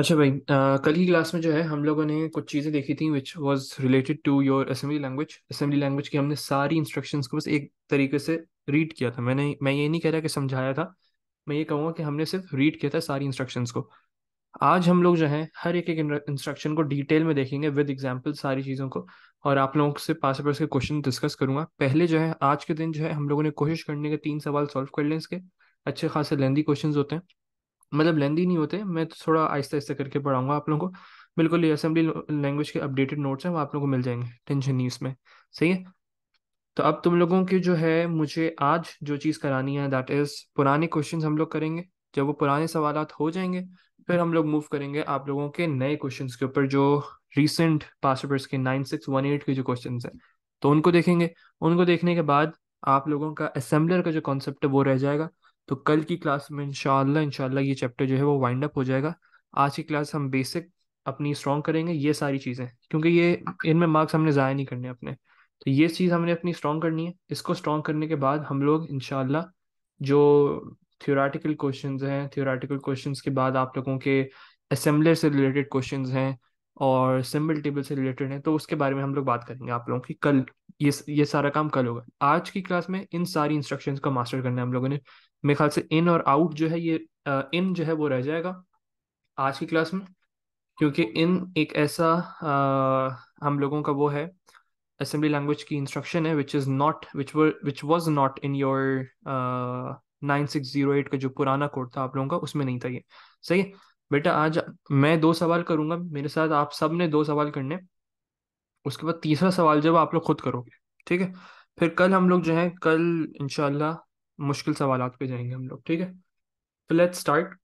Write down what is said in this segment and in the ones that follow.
अच्छा भाई कल की क्लास में जो है हम लोगों ने कुछ चीज़ें देखी थी which was related to your assembly language assembly language की हमने सारी इंस्ट्रक्शंस को बस एक तरीके से रीड किया था मैंने मैं ये नहीं कह रहा कि समझाया था मैं ये कहूँगा कि हमने सिर्फ रीड किया था सारी इंस्ट्रक्शंस को आज हम लोग जो है हर एक एक इंस्ट्रक्शन को डिटेल में देखेंगे विद एग्जाम्पल सारी चीज़ों को और आप लोगों से पास पास के क्वेश्चन डिस्कस करूंगा पहले जो है आज के दिन जो है हम लोगों ने कोशिश करने के तीन सवाल सॉल्व कर लें इसके अच्छे खासे लेंदी क्वेश्चन होते हैं मतलब लेंदी नहीं होते मैं तो थोड़ा आहिस्ता आहिस्ता करके पढ़ाऊंगा आप लोगों को बिल्कुल ये असेंबली लैंग्वेज के अपडेटेड नोट्स हैं वो आप लोगों को मिल जाएंगे टेंशन नहीं उसमें सही है तो अब तुम लोगों की जो है मुझे आज जो चीज़ करानी है दैट इज़ पुराने क्वेश्चन हम लोग करेंगे जब वो पुराने सवाल हो जाएंगे फिर हम लोग मूव करेंगे आप लोगों के नए क्वेश्चन के ऊपर जो रिसेंट पास पेपर्स के नाइन सिक्स वन एट के जो क्वेश्चन हैं तो उनको देखेंगे उनको देखने के बाद आप लोगों का असेंबलर का जो कॉन्सेप्ट है वो रह जाएगा तो कल की क्लास में इनशाला इनशाला ये चैप्टर जो है वो वाइंड अप हो जाएगा आज की क्लास हम बेसिक अपनी स्ट्रॉन्ग करेंगे ये सारी चीज़ें क्योंकि ये इनमें मार्क्स हमने ज़ाया नहीं करने अपने तो ये चीज़ हमने अपनी स्ट्रॉन्ग करनी है इसको स्ट्रॉन्ग करने के बाद हम लोग इनशाला जो थियोराटिकल क्वेश्चन हैं थियोराटिकल क्वेश्चन के बाद आप लोगों के असेंबलर से रिलेटेड क्वेश्चन हैं और सिम्बल टेबल से रिलेटेड हैं तो उसके बारे में हम लोग बात करेंगे आप लोगों की कल ये ये सारा काम कल होगा आज की क्लास में इन सारी इंस्ट्रक्शन को मास्टर करना है हम लोगों ने मेरे ख्याल से इन और आउट जो है ये इन जो है वो रह जाएगा आज की क्लास में क्योंकि इन एक ऐसा आ, हम लोगों का वो है असेंबली लैंग्वेज की इंस्ट्रक्शन है which is not which which was not in your nine six zero eight का जो पुराना कोड था आप लोगों का उसमें नहीं था ये सही है बेटा आज मैं दो सवाल करूंगा मेरे साथ आप सब ने दो सवाल करने उसके बाद तीसरा सवाल जब आप लोग खुद करोगे ठीक है फिर कल हम लोग जो है कल इनशाला मुश्किल सवाल पे जाएंगे हम लोग ठीक है तो लेट्स स्टार्ट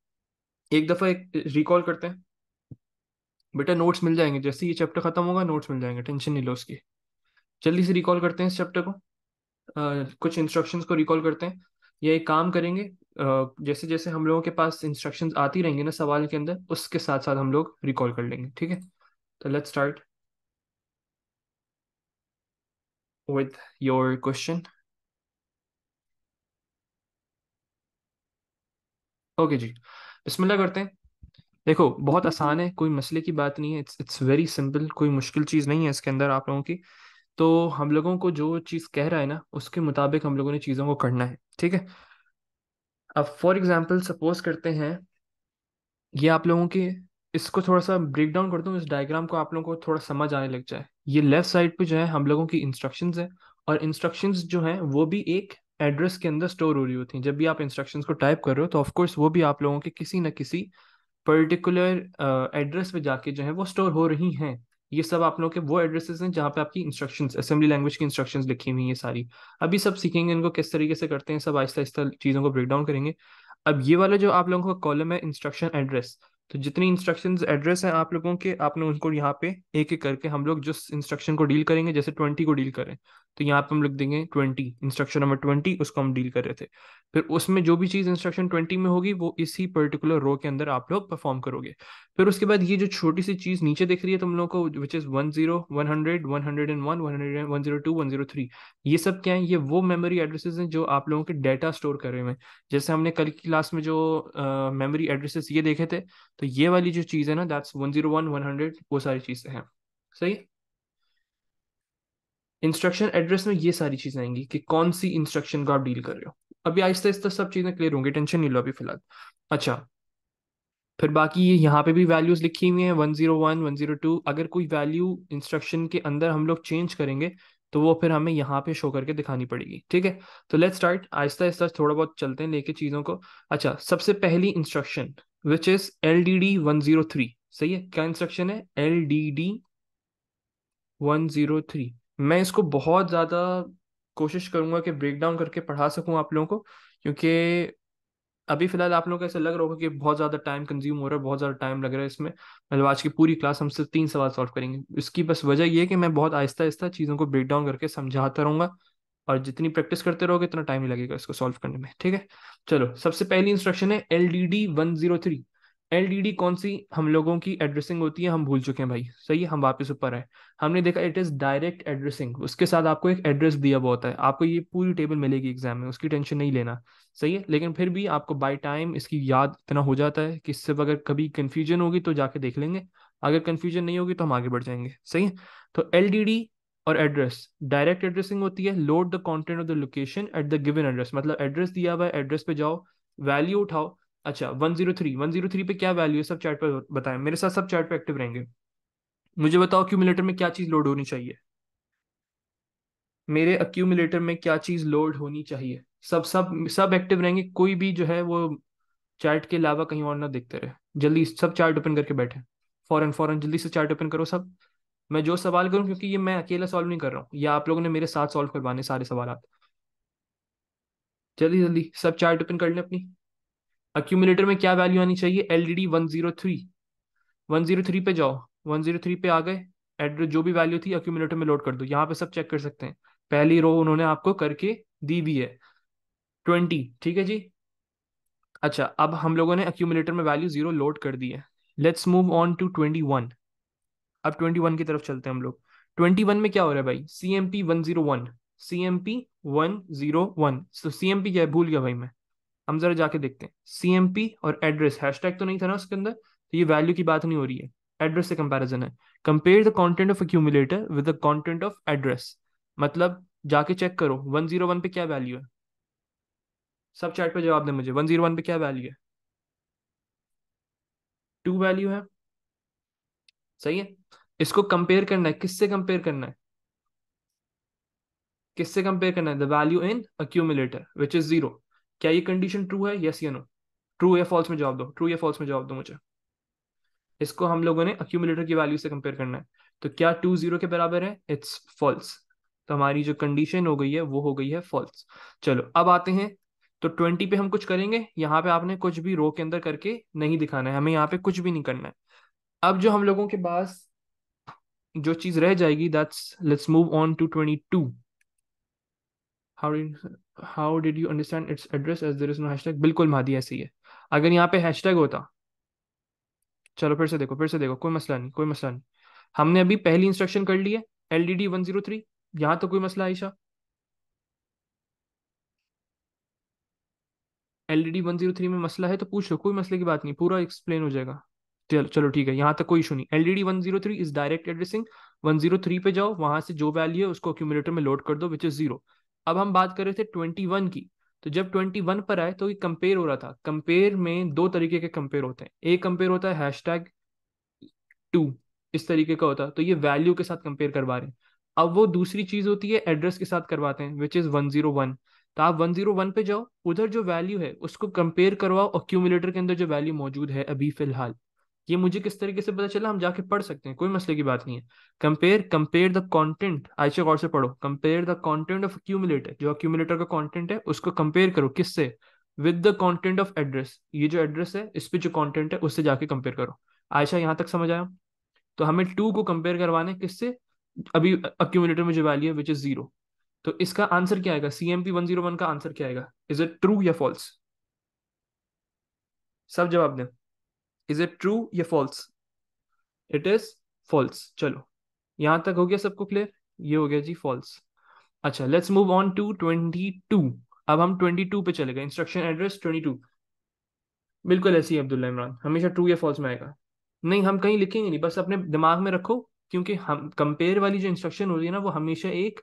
एक दफ़ा एक रिकॉल करते हैं बेटा नोट्स मिल जाएंगे जैसे ये चैप्टर ख़त्म होगा नोट्स मिल जाएंगे टेंशन नहीं लो उसकी जल्दी से रिकॉल करते हैं इस चैप्टर को आ, कुछ इंस्ट्रक्शंस को रिकॉल करते हैं या एक काम करेंगे आ, जैसे जैसे हम लोगों के पास इंस्ट्रक्शंस आती रहेंगे ना सवाल के अंदर उसके साथ साथ हम लोग रिकॉल कर लेंगे ठीक है तो let's start with your question? Okay जी बिस्मिल्लाह करते हैं देखो बहुत आसान है कोई मसले की बात नहीं है इट्स इट्स वेरी सिंपल कोई मुश्किल चीज़ नहीं है इसके अंदर आप लोगों की तो हम लोगों को जो चीज़ कह रहा है ना उसके मुताबिक हम लोगों ने चीज़ों को करना है ठीक है अब फॉर एग्जाम्पल सपोज करते हैं ये आप लोगों के इसको थोड़ा सा ब्रेक डाउन कर दूँ इस डायग्राम को आप लोगों को थोड़ा समझ आने लग जाए ये लेफ्ट साइड पे जो है हम लोगों की इंस्ट्रक्शन है और इंस्ट्रक्शन जो है वो भी एक एड्रेस के अंदर स्टोर हो रही होती है जब भी आप इंस्ट्रक्शन को टाइप कर रहे हो तो ऑफकोर्स वो भी आप लोगों के किसी ना किसी पर्टिकुलर एड्रेस uh, पे जाके जो है वो स्टोर हो रही हैं ये सब आप लोगों के वो एड्रेसेस हैं जहाँ पे आपकी इंस्ट्रक्शंस असेंबली लैंग्वेज की इंस्ट्रक्शंस लिखी हुई हैं ये सारी अभी सब सीखेंगे इनको किस तरीके से करते हैं सब आहिस्ता आहिस्ता चीज़ों को ब्रेक डाउन करेंगे अब ये वाला जो आप लोगों का कॉलम है इंस्ट्रक्शन एड्रेस तो जितनी इंस्ट्रक्शन एड्रेस हैं आप लोगों के आपने उनको यहाँ पे एक एक करके हम लोग जिस इंस्ट्रक्शन को डील करेंगे जैसे ट्वेंटी को डील करें तो यहाँ पे हम लोग देंगे ट्वेंटी इंस्ट्रक्शन नंबर ट्वेंटी उसको हम डील कर रहे थे फिर उसमें जो भी चीज़ इंस्ट्रक्शन ट्वेंटी में होगी वो इसी पर्टिकुलर रो के अंदर आप लोग परफॉर्म करोगे फिर उसके बाद ये जो छोटी सी चीज़ नीचे दिख रही है तुम लोग को which is one zero one hundred one hundred and one one hundred one zero two one zero three ये सब क्या है ये वो मेमोरी एड्रेसेस हैं जो आप लोगों के डाटा स्टोर कर रहे हैं जैसे हमने कल की क्लास में जो मेमोरी एड्रेसेस ये देखे थे तो ये वाली जो चीज़ है ना that's one zero one one hundred वो सारी चीज़ें हैं सही इंस्ट्रक्शन एड्रेस में ये सारी चीज़ें आएंगी कि कौन सी इंस्ट्रक्शन को आप डील कर रहे हो अभी आहिस्ता आहिस्ता सब चीज़ें क्लियर होंगी टेंशन नहीं लो अभी फिलहाल अच्छा फिर बाकी ये यहाँ पे भी वैल्यूज़ लिखी हुई हैं one zero one one zero two अगर कोई वैल्यू इंस्ट्रक्शन के अंदर हम लोग चेंज करेंगे तो वो फिर हमें यहाँ पे शो करके दिखानी पड़ेगी ठीक है तो लेट्स स्टार्ट आहिस्ता आहिस्ता थोड़ा बहुत चलते हैं लेके चीज़ों को अच्छा सबसे पहली instruction which is L D D one zero three सही है क्या इंस्ट्रक्शन है L D D one zero three मैं इसको बहुत ज़्यादा कोशिश करूंगा कि ब्रेक डाउन करके पढ़ा सकूं आप लोगों को क्योंकि अभी फिलहाल आप लोग को ऐसा लग रहा होगा कि बहुत ज्यादा टाइम कंज्यूम हो रहा है बहुत ज्यादा टाइम लग रहा है इसमें मतलब आज की पूरी क्लास हम सिर्फ तीन सवाल सॉल्व करेंगे इसकी बस वजह यह है कि मैं बहुत आहिस्ता आहिस्ता चीज़ों को ब्रेक डाउन करके समझाता रहूंगा और जितनी प्रैक्टिस करते रहोगे इतना टाइम लगेगा इसको सॉल्व करने में ठीक है चलो सबसे पहली इंस्ट्रक्शन है L D D one zero three LDD कौन सी हम लोगों की एड्रेसिंग होती है हम भूल चुके हैं भाई सही है हम वापस ऊपर आए हमने देखा इट इज़ डायरेक्ट एड्रेसिंग उसके साथ आपको एक एड्रेस दिया हुआ होता है आपको ये पूरी टेबल मिलेगी एग्जाम में उसकी टेंशन नहीं लेना सही है लेकिन फिर भी आपको बाय टाइम इसकी याद इतना हो जाता है कि इससे अगर कभी कन्फ्यूजन होगी तो जाके देख लेंगे अगर कन्फ्यूजन नहीं होगी तो हम आगे बढ़ जाएंगे सही है तो एल और एड्रेस डायरेक्ट एड्रेसिंग होती है load the content of the location at the given address मतलब एड्रेस दिया हुआ है एड्रेस पे जाओ वैल्यू उठाओ अच्छा one zero three one zero three पे क्या वैल्यू है सब चार्ट पर बताएं मेरे साथ सब चार्ट पे एक्टिव रहेंगे मुझे बताओ अक्यूमुलेटर में क्या चीज़ लोड होनी चाहिए मेरे अक्यूमुलेटर में क्या चीज़ लोड होनी चाहिए सब सब सब एक्टिव रहेंगे कोई भी जो है वो चार्ट के अलावा कहीं और ना देखते रहे जल्दी सब चार्ट ओपन करके बैठे फ़ॉरन फॉरन जल्दी से चार्ट ओपन करो सब मैं जो सवाल करूँ क्योंकि ये मैं अकेला सॉल्व नहीं कर रहा हूँ या आप लोगों ने मेरे साथ सॉल्व करवाने सारे सवाल जल्दी जल्दी सब चार्ट ओपन कर लें अपनी अक्यूमुलेटर में क्या वैल्यू आनी चाहिए L D D one zero three one zero three पे जाओ वन जीरो थ्री पे आ गए एड्रेस जो भी वैल्यू थी अक्यूमुलेटर में लोड कर दो यहाँ पे सब चेक कर सकते हैं पहली रो उन्होंने आपको करके दी भी है ट्वेंटी ठीक है जी अच्छा अब हम लोगों ने अक्यूमुलेटर में वैल्यू जीरो लोड कर दी है let's move on to twenty one अब ट्वेंटी वन की तरफ चलते हैं हम लोग ट्वेंटी वन में क्या हो रहा है भाई C M P one zero one C M P one zero one so C M P क्या भूल गया भाई मैं हम जरा जाके देखते हैं सी एम पी और एड्रेस टैग तो नहीं था ना उसके अंदर तो ये वैल्यू की बात नहीं हो रही है एड्रेस से कंपेरिजन है compare the content of accumulator with the content of address मतलब जाके चेक करो वन पे क्या वैल्यू है सब चैट पे जवाब दे मुझे वन पे क्या वैल्यू है टू वैल्यू है सही है इसको कंपेयर करना है किससे कंपेयर करना है किससे कंपेयर करना है the value in accumulator which is zero क्या ये कंडीशन ट्रू है यस या नो ट्रू या फॉल्स में जवाब दो ट्रू या फॉल्स में जवाब दो मुझे इसको हम लोगों ने अक्यूमुलेटर की वैल्यू से कंपेयर करना है तो क्या टू जीरो के बराबर है इट्स फॉल्स तो हमारी जो कंडीशन हो गई है वो हो गई है फॉल्स चलो अब आते हैं तो ट्वेंटी पे हम कुछ करेंगे यहाँ पे आपने कुछ भी रो के अंदर करके नहीं दिखाना है हमें यहाँ पे कुछ भी नहीं करना है अब जो हम लोगों के पास जो चीज रह जाएगी that's let's move on to twenty two how did how did you understand it's address as there is no hashtag बिल्कुल मादी ऐसी है अगर यहाँ पे हैशटैग होता चलो फिर से देखो फिर से देखो कोई मसला नहीं कोई मसला नहीं हमने अभी पहली इंस्ट्रक्शन कर ली है L D D one zero three यहाँ तो कोई मसला Ayesha L D D one zero three में मसला है तो पूछो कोई मसले की बात नहीं पूरा एक्सप्लेन हो जाएगा चलो चलो ठीक है यहाँ तक कोई इशू नहीं L D D one zero three is direct addressing one zero three पे जाओ वहां से जो वैल्यू है उसको अक्यूमुलेटर में लोड कर दो विच इज जीरो अब हम बात कर रहे थे ट्वेंटी वन की तो जब ट्वेंटी वन पर आए तो ये कंपेयर हो रहा था कंपेयर में दो तरीके के कंपेयर होते हैं एक कंपेयर होता है हैश टैग टू इस तरीके का होता है तो ये वैल्यू के साथ कंपेयर करवा रहे हैं अब वो दूसरी चीज होती है एड्रेस के साथ करवाते हैं which is one zero one तो आप वन जीरो वन पे जाओ उधर जो वैल्यू है उसको कंपेयर करवाओ और के अंदर जो वैल्यू मौजूद है अभी फिलहाल ये मुझे किस तरीके से पता चला हम जाके पढ़ सकते हैं कोई मसले की बात नहीं है compare compare the content Ayesha गौर से पढ़ो compare the content of accumulator जो अक्यूमुलेटर का कंटेंट है उसको कंपेयर करो किससे with the content of address ये जो एड्रेस है इस पर जो कॉन्टेंट है उससे जाके कंपेयर करो आयशा यहाँ तक समझ आया तो हमें टू को कंपेयर करवाने किससे अभी अक्यूमुलेटर में जो वैल्यू है विच इज जीरो तो इसका आंसर क्या आएगा C M P one zero one का आंसर क्या आएगा इज इट ट्रू या फॉल्स सब जवाब दें इज इट ट्रू या फॉल्स इट इज फॉल्स चलो यहां तक हो गया सबको क्लियर ये हो गया जी फॉल्स अच्छा let's move on to twenty two अब हम ट्वेंटी टू पे चले गए इंस्ट्रक्शन एड्रेस ट्वेंटी टू बिल्कुल ऐसे ही अब्दुल्ला इमरान हमेशा ट्रू या फॉल्स में आएगा नहीं हम कहीं लिखेंगे नहीं बस अपने दिमाग में रखो क्योंकि हम कंपेयर वाली जो इंस्ट्रक्शन होती है ना वो हमेशा एक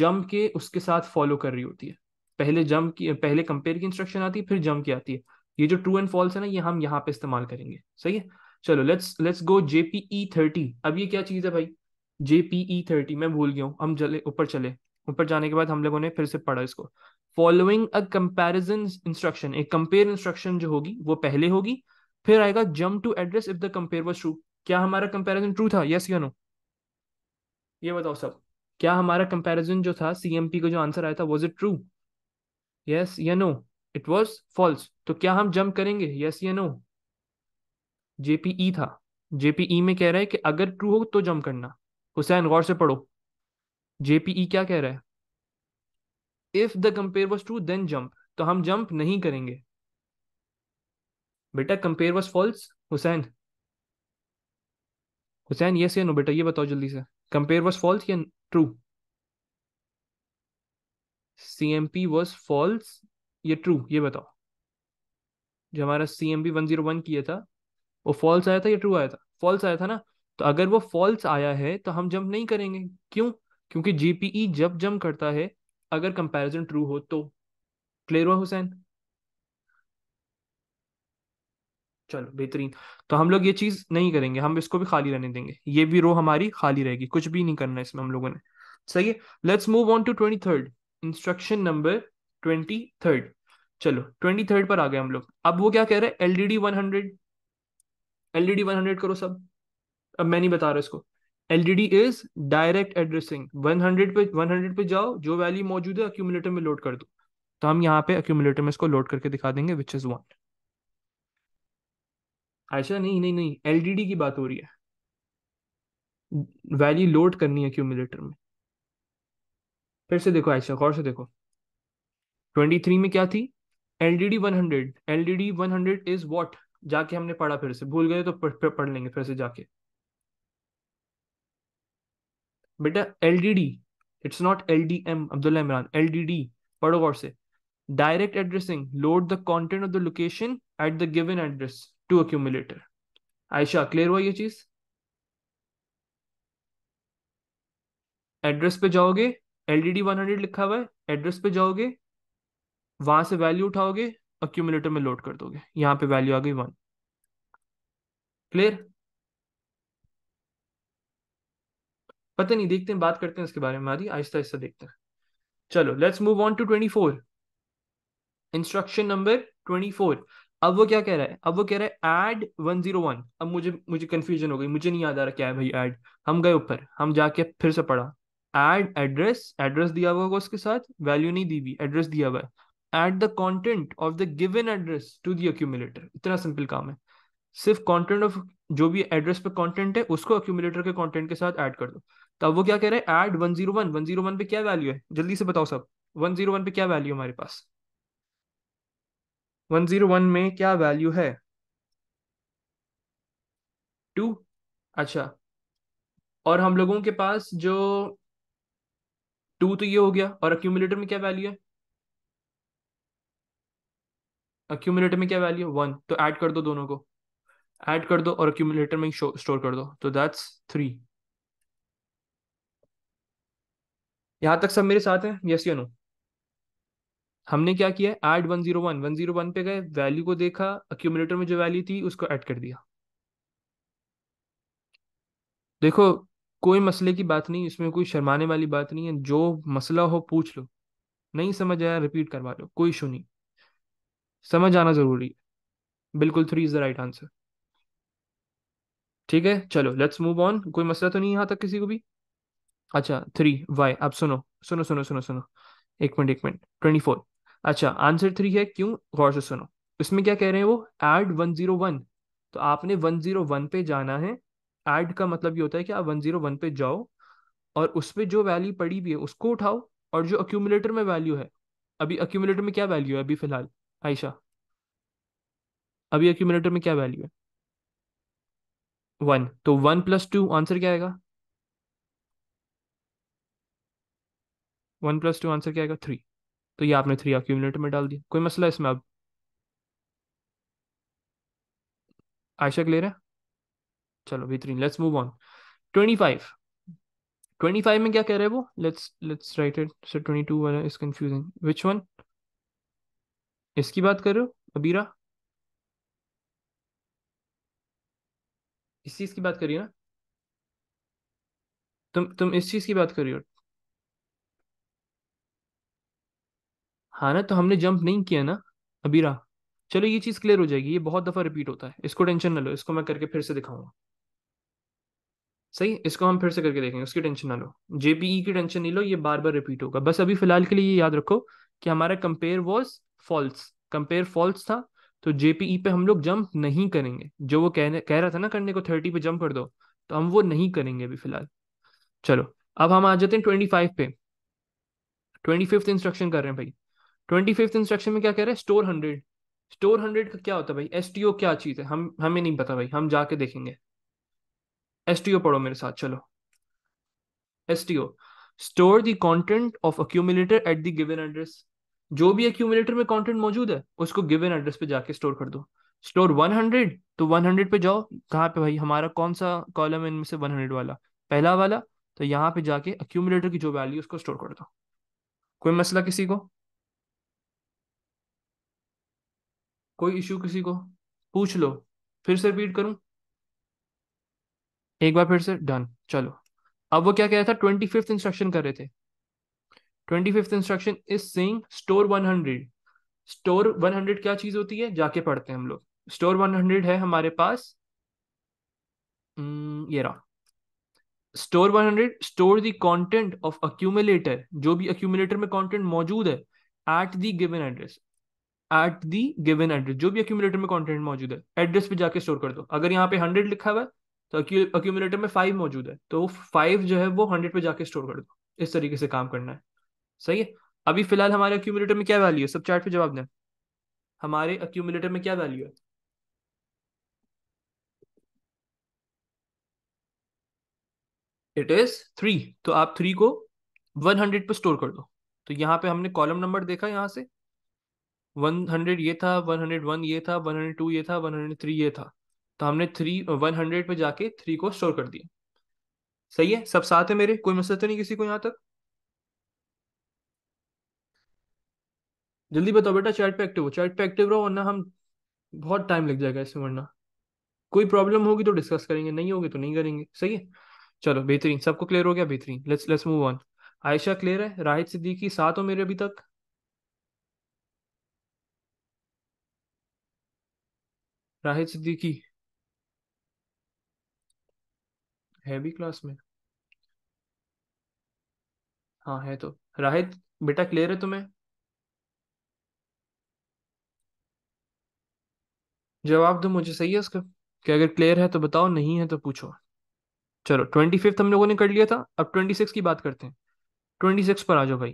जम के उसके साथ फॉलो कर रही होती है पहले जम की पहले कंपेयर की इंस्ट्रक्शन आती है फिर जम की आती है ये जो ट्रू एंड फॉल्स है ना ये हम यहाँ पे इस्तेमाल करेंगे सही है चलो let's let's go JPE thirty अब ये क्या चीज़ है भाई जेपीई e थर्टी मैं भूल गया हूँ हम चले ऊपर चले ऊपर जाने के बाद हम लोगों ने फिर से पढ़ा इसको फॉलोइंग अ कंपेरिजन इंस्ट्रक्शन एक कंपेयर इंस्ट्रक्शन जो होगी वो पहले होगी फिर आएगा jump to address if the compare was true क्या हमारा कंपेरिजन ट्रू था यस या नो ये बताओ सब क्या हमारा कंपेरिजन जो था सीएमपी का जो आंसर आया था वॉज इट ट्रू यस या नो इट वॉज फॉल्स तो क्या हम जम्प करेंगे यस या नो जेपीई e था जेपीई e में कह रहा है कि अगर ट्रू हो तो जम्प करना हुसैन गौर से पढ़ो जेपीई e क्या कह रहा है if the compare was true then jump तो हम जम्प नहीं करेंगे बेटा compare was false Hussain Hussain yes या नो बेटा ये बताओ जल्दी से कंपेयर वॉज फॉल्स या true C M P was false ये ट्रू ये बताओ जो हमारा C M B one zero one किया था वो फॉल्स आया था या ट्रू आया था फॉल्स आया था ना तो अगर वो फॉल्स आया है तो हम जंप नहीं करेंगे क्यों क्योंकि जीपीई e जब जंप करता है अगर कंपैरिजन ट्रू हो तो क्लियर हुआ हुसैन चलो बेहतरीन तो हम लोग ये चीज नहीं करेंगे हम इसको भी खाली रहने देंगे ये भी रो हमारी खाली रहेगी कुछ भी नहीं करना इसमें हम लोगों ने सही है let's move on to twenty third instruction number twenty third चलो ट्वेंटी थर्ड पर आ गए हम लोग अब वो क्या कह रहे हैं LDD one hundred LDD one hundred करो सब अब मैं नहीं बता रहा इसको LDD is direct addressing one hundred पे वन हंड्रेड पे जाओ जो वैल्यू मौजूद है अक्यूमुलेटर में लोड कर दो तो हम यहाँ पे अक्यूमुलेटर में इसको लोड करके दिखा देंगे विच इज वन अच्छा नहीं नहीं नहीं एलडीडी की बात हो रही है वैल्यू लोड करनी है अक्यूमुलेटर में फिर से देखो ऐसा गौर से देखो ट्वेंटी थ्री में क्या थी L D D one hundred L D D one hundred is what जाके हमने पढ़ा फिर से भूल गए तो पढ़ लेंगे फिर से जाके बेटा L D D it's not L D M Abdullah Imran L D D पढ़ो गौर से direct addressing load the content of the location at the given address to accumulator Ayesha clear हुआ ये चीज एड्रेस पे जाओगे एलडीडी 100 लिखा हुआ है एड्रेस पे जाओगे वहां से वैल्यू उठाओगे अक्यूमुलेटर में लोड कर दोगे यहाँ पे वैल्यू आ गई वन क्लियर पता नहीं देखते हैं बात करते हैं इसके बारे में आदि आहिस्ता आहिस्ता देखते हैं चलो let's move on to twenty four instruction number twenty four अब वो क्या कह रहा है अब वो कह रहा है एड वन जीरो वन अब मुझे मुझे कंफ्यूजन हो गई मुझे नहीं याद आ रहा क्या है भाई एड हम गए ऊपर हम जाके फिर से पढ़ा एड एड्रेस एड्रेस दिया हुआ होगा उसके साथ वैल्यू नहीं दी हुई एड्रेस दिया हुआ है at the content of the given address to accumulator इतना सिंपल काम है सिर्फ कॉन्टेंट ऑफ जो भी एड्रेस पे कॉन्टेंट है उसको अक्यूमुलेटर के कॉन्टेंट के साथ एड कर दो तब वो क्या कह रहे हैं add one zero one one zero one पे क्या वैल्यू है जल्दी से बताओ सब वन जीरो वन पे क्या वैल्यू हमारे पास वन जीरो वन में क्या वैल्यू है टू अच्छा और हम लोगों के पास जो टू तो ये हो गया और अक्यूमुलेटर में क्या वैल्यू है अक्यूमुलेटर में क्या वैल्यू वन तो ऐड कर दो दोनों को ऐड कर दो और अक्यूमुलेटर में स्टोर कर दो तो दैट्स थ्री यहां तक सब मेरे साथ हैं यस यू नो हमने क्या किया add one zero one one zero one पे गए वैल्यू को देखा अक्यूमुलेटर में जो वैल्यू थी उसको ऐड कर दिया देखो कोई मसले की बात नहीं इसमें कोई शर्माने वाली बात नहीं है जो मसला हो पूछ लो नहीं समझ आया रिपीट करवा लो कोई इशू नहीं समझ आना जरूरी है बिल्कुल three is the right answer ठीक है चलो लेट्स मूव ऑन कोई मसला तो नहीं यहाँ तक किसी को भी अच्छा थ्री वाई आप सुनो सुनो सुनो सुनो सुनो एक मिनट एक मिनट ट्वेंटी फोर अच्छा आंसर थ्री है क्यों गौर से सुनो इसमें क्या कह रहे हैं वो एड वन जीरो वन तो आपने वन जीरो वन पे जाना है एड का मतलब ये होता है कि आप वन जीरो वन पे जाओ और उस पर जो वैल्यू पड़ी भी है उसको उठाओ और जो अक्यूमुलेटर में वैल्यू है अभी अक्यूमुलेटर में क्या वैल्यू है अभी फिलहाल आयशा अभी एक्यूमिनेटर में क्या वैल्यू है वन तो वन प्लस टू आंसर क्या आएगा वन प्लस टू आंसर क्या आएगा थ्री तो ये आपने थ्री अक्यूमिनेटर में डाल दिया कोई मसला इसमें अब आयशा क्लियर है चलो बेहतरीन let's move on twenty five twenty five में क्या कह रहे हैं वो let's let's write it so twenty two one is confusing which one इसकी बात कर रहे हो अबीरा इस चीज की बात करिए ना तुम तुम इस चीज की बात हो हाँ ना तो हमने जंप नहीं किया ना अबीरा चलो ये चीज क्लियर हो जाएगी ये बहुत दफा रिपीट होता है इसको टेंशन ना लो इसको मैं करके फिर से दिखाऊंगा सही इसको हम फिर से करके देखेंगे उसकी टेंशन ना लो जेपीई की टेंशन नहीं लो ये बार बार रिपीट होगा बस अभी फिलहाल के लिए ये याद रखो कि हमारा compare was false compare false था तो जेपीई e पे हम लोग जंप नहीं करेंगे जो वो कहने कह रहा था ना करने को थर्टी पे जंप कर दो तो हम वो नहीं करेंगे अभी फिलहाल चलो अब हम आ जाते हैं ट्वेंटी फाइव पे ट्वेंटी फिफ्थ इंस्ट्रक्शन कर रहे हैं भाई ट्वेंटी फिफ्थ इंस्ट्रक्शन में क्या कह रहे हैं स्टोर हंड्रेड स्टोर हंड्रेड का क्या होता है भाई एस क्या चीज़ है हम हमें नहीं पता भाई हम जाके देखेंगे एस पढ़ो मेरे साथ चलो S store the content of accumulator at the given address जो भी एक्यूमुलेटर में कंटेंट मौजूद है उसको गिवन एड्रेस पे जाके स्टोर कर दो स्टोर 100 तो 100 पे जाओ कहाँ पे भाई हमारा कौन सा कॉलम है इनमें से 100 वाला पहला वाला तो यहाँ पे जाके एक्यूमुलेटर की जो वैल्यू उसको स्टोर कर दो कोई मसला किसी को कोई इश्यू किसी को पूछ लो फिर से रिपीट करूं एक बार फिर से डन चलो अब वो क्या कह रहा था ट्वेंटी फिफ्थ इंस्ट्रक्शन कर रहे थे twenty fifth instruction is saying store one hundred store one hundred क्या चीज होती है जाके पढ़ते हैं हम लोग स्टोर वन हंड्रेड है हमारे पास हम्म, ये रहा store 100 store the content of accumulator जो भी अक्यूमुलेटर में कंटेंट मौजूद है at the given address at the given address जो भी अक्यूमुलेटर में कंटेंट मौजूद है एड्रेस पे जाके स्टोर कर दो अगर यहाँ पे 100 लिखा हुआ है तो अक्यूमुलेटर में 5 मौजूद है तो 5 जो है वो 100 पे जाके स्टोर कर दो इस तरीके से काम करना है सही है अभी फिलहाल हमारे अक्यूमुलेटर में क्या वैल्यू है सब चार्ट पे जवाब दें हमारे अक्यूमुलेटर में क्या वैल्यू है इट इज थ्री तो आप थ्री को वन हंड्रेड पे स्टोर कर दो तो यहाँ पे हमने कॉलम नंबर देखा यहाँ से वन हंड्रेड ये था वन हंड्रेड वन ये था वन हंड्रेड टू ये था वन हंड्रेड थ्री ये था तो हमने थ्री वन हंड्रेड पे जाके थ्री को स्टोर कर दिया सही है सब साथ है मेरे कोई मसला तो नहीं किसी को यहाँ तक जल्दी बताओ बेटा चैट पे एक्टिव हो चैट पे एक्टिव रहो वरना हम बहुत टाइम लग जाएगा इसमें वरना कोई प्रॉब्लम होगी तो डिस्कस करेंगे नहीं होगी तो नहीं करेंगे सही है चलो बेहतरीन सबको क्लियर हो गया बेहतरीन let's let's move on Ayesha clear है राहिद सिद्दीकी साथ हो मेरे अभी तक राहिद सिद्दीकी है भी क्लास में हाँ है तो राहिद बेटा क्लियर है तुम्हें जवाब दो मुझे सही है इसका कि अगर क्लियर है तो बताओ नहीं है तो पूछो चलो ट्वेंटी फिफ्थ हम लोगों ने कर लिया था अब ट्वेंटी सिक्स की बात करते हैं ट्वेंटी सिक्स पर आ जाओ भाई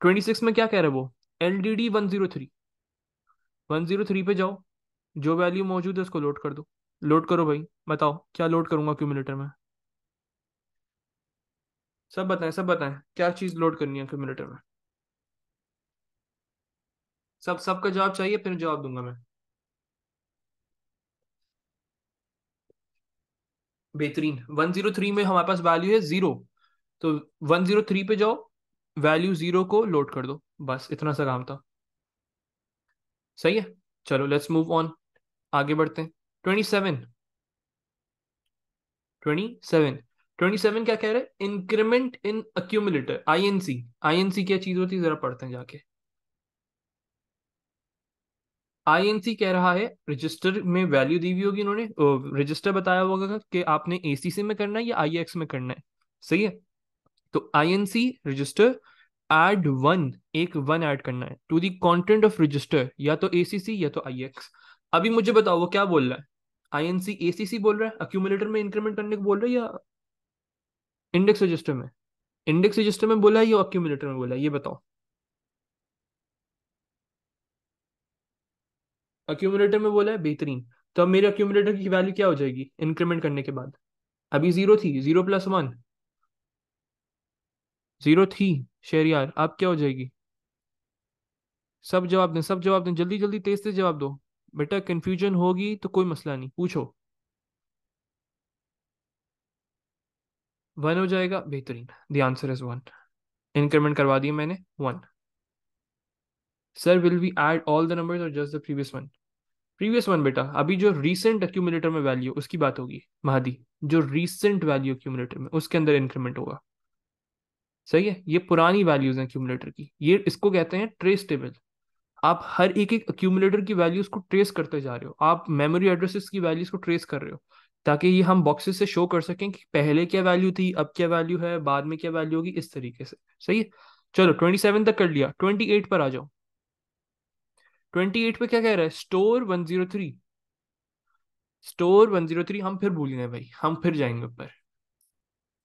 ट्वेंटी सिक्स में क्या कह रहे हैं वो L D D one zero three one zero three पे जाओ जो वैल्यू मौजूद है उसको लोड कर दो लोड करो भाई बताओ क्या लोड करूंगा क्यूमिलेटर में सब बताएं सब बताएं क्या चीज़ लोड करनी है क्यूमिलेटर में सब सबका जवाब चाहिए फिर जवाब दूंगा मैं बेहतरीन 103 में हमारे पास वैल्यू है तो जीरो तो 103 पे जाओ वैल्यू जीरो को लोड कर दो बस इतना सा काम था सही है चलो लेट्स मूव ऑन आगे बढ़ते हैं 27 27 27 क्या कह रहे हैं increment in accumulator INC INC क्या चीज होती है जरा पढ़ते हैं जाके आईएनसी कह रहा है रजिस्टर में वैल्यू दी हुई होगी इन्होंने रजिस्टर बताया होगा कि आपने एसीसी में करना है या आईएक्स में करना है सही है तो आईएनसी रजिस्टर एड वन एक वन ऐड करना है to the content of register या तो एसीसी या तो आईएक्स अभी मुझे बताओ वो क्या बोल रहा है आईएनसी एसीसी बोल रहा है अक्यूमुलेटर में इंक्रीमेंट करने को बोल रहा है या इंडेक्स रजिस्टर में इंडेक्स रजिस्टर में बोला है या अक्यूमुलेटर में बोला है ये बताओ अक्यूमुलेटर में बोला है बेहतरीन तो अब मेरे अक्यूमुलेटर की वैल्यू क्या हो जाएगी इंक्रीमेंट करने के बाद अभी जीरो थी जीरो प्लस वन जीरो थी शेर यार आप क्या हो जाएगी सब जवाब दें सब जवाब दें जल्दी जल्दी तेज तेज जवाब दो बेटा कंफ्यूजन होगी तो कोई मसला नहीं पूछो वन हो जाएगा बेहतरीन the answer is one increment करवा दिया मैंने one sir will we add all the numbers और just the previous one previous one बेटा अभी जो रीसेंट अक्यूमुलेटर में वैल्यू उसकी बात होगी महादी जो रीसेंट वैल्यू अक्यूमुलेटर में उसके अंदर इंक्रीमेंट होगा सही है ये पुरानी वैल्यूज हैं अक्यूमुलेटर की ये इसको कहते हैं ट्रेस टेबल आप हर एक एक अक्यूमुलेटर की वैल्यूज को ट्रेस करते जा रहे हो आप मेमोरी एड्रेसेस की वैल्यूज को ट्रेस कर रहे हो ताकि ये हम बॉक्सेस से शो कर सकें कि पहले क्या वैल्यू थी अब क्या वैल्यू है बाद में क्या वैल्यू होगी इस तरीके से सही है चलो ट्वेंटी सेवन तक कर लिया ट्वेंटी एट पर आ जाओ ट्वेंटी एट पे क्या कह रहा है store one zero three store one zero three हम फिर भूलेंगे भाई हम फिर जाएंगे ऊपर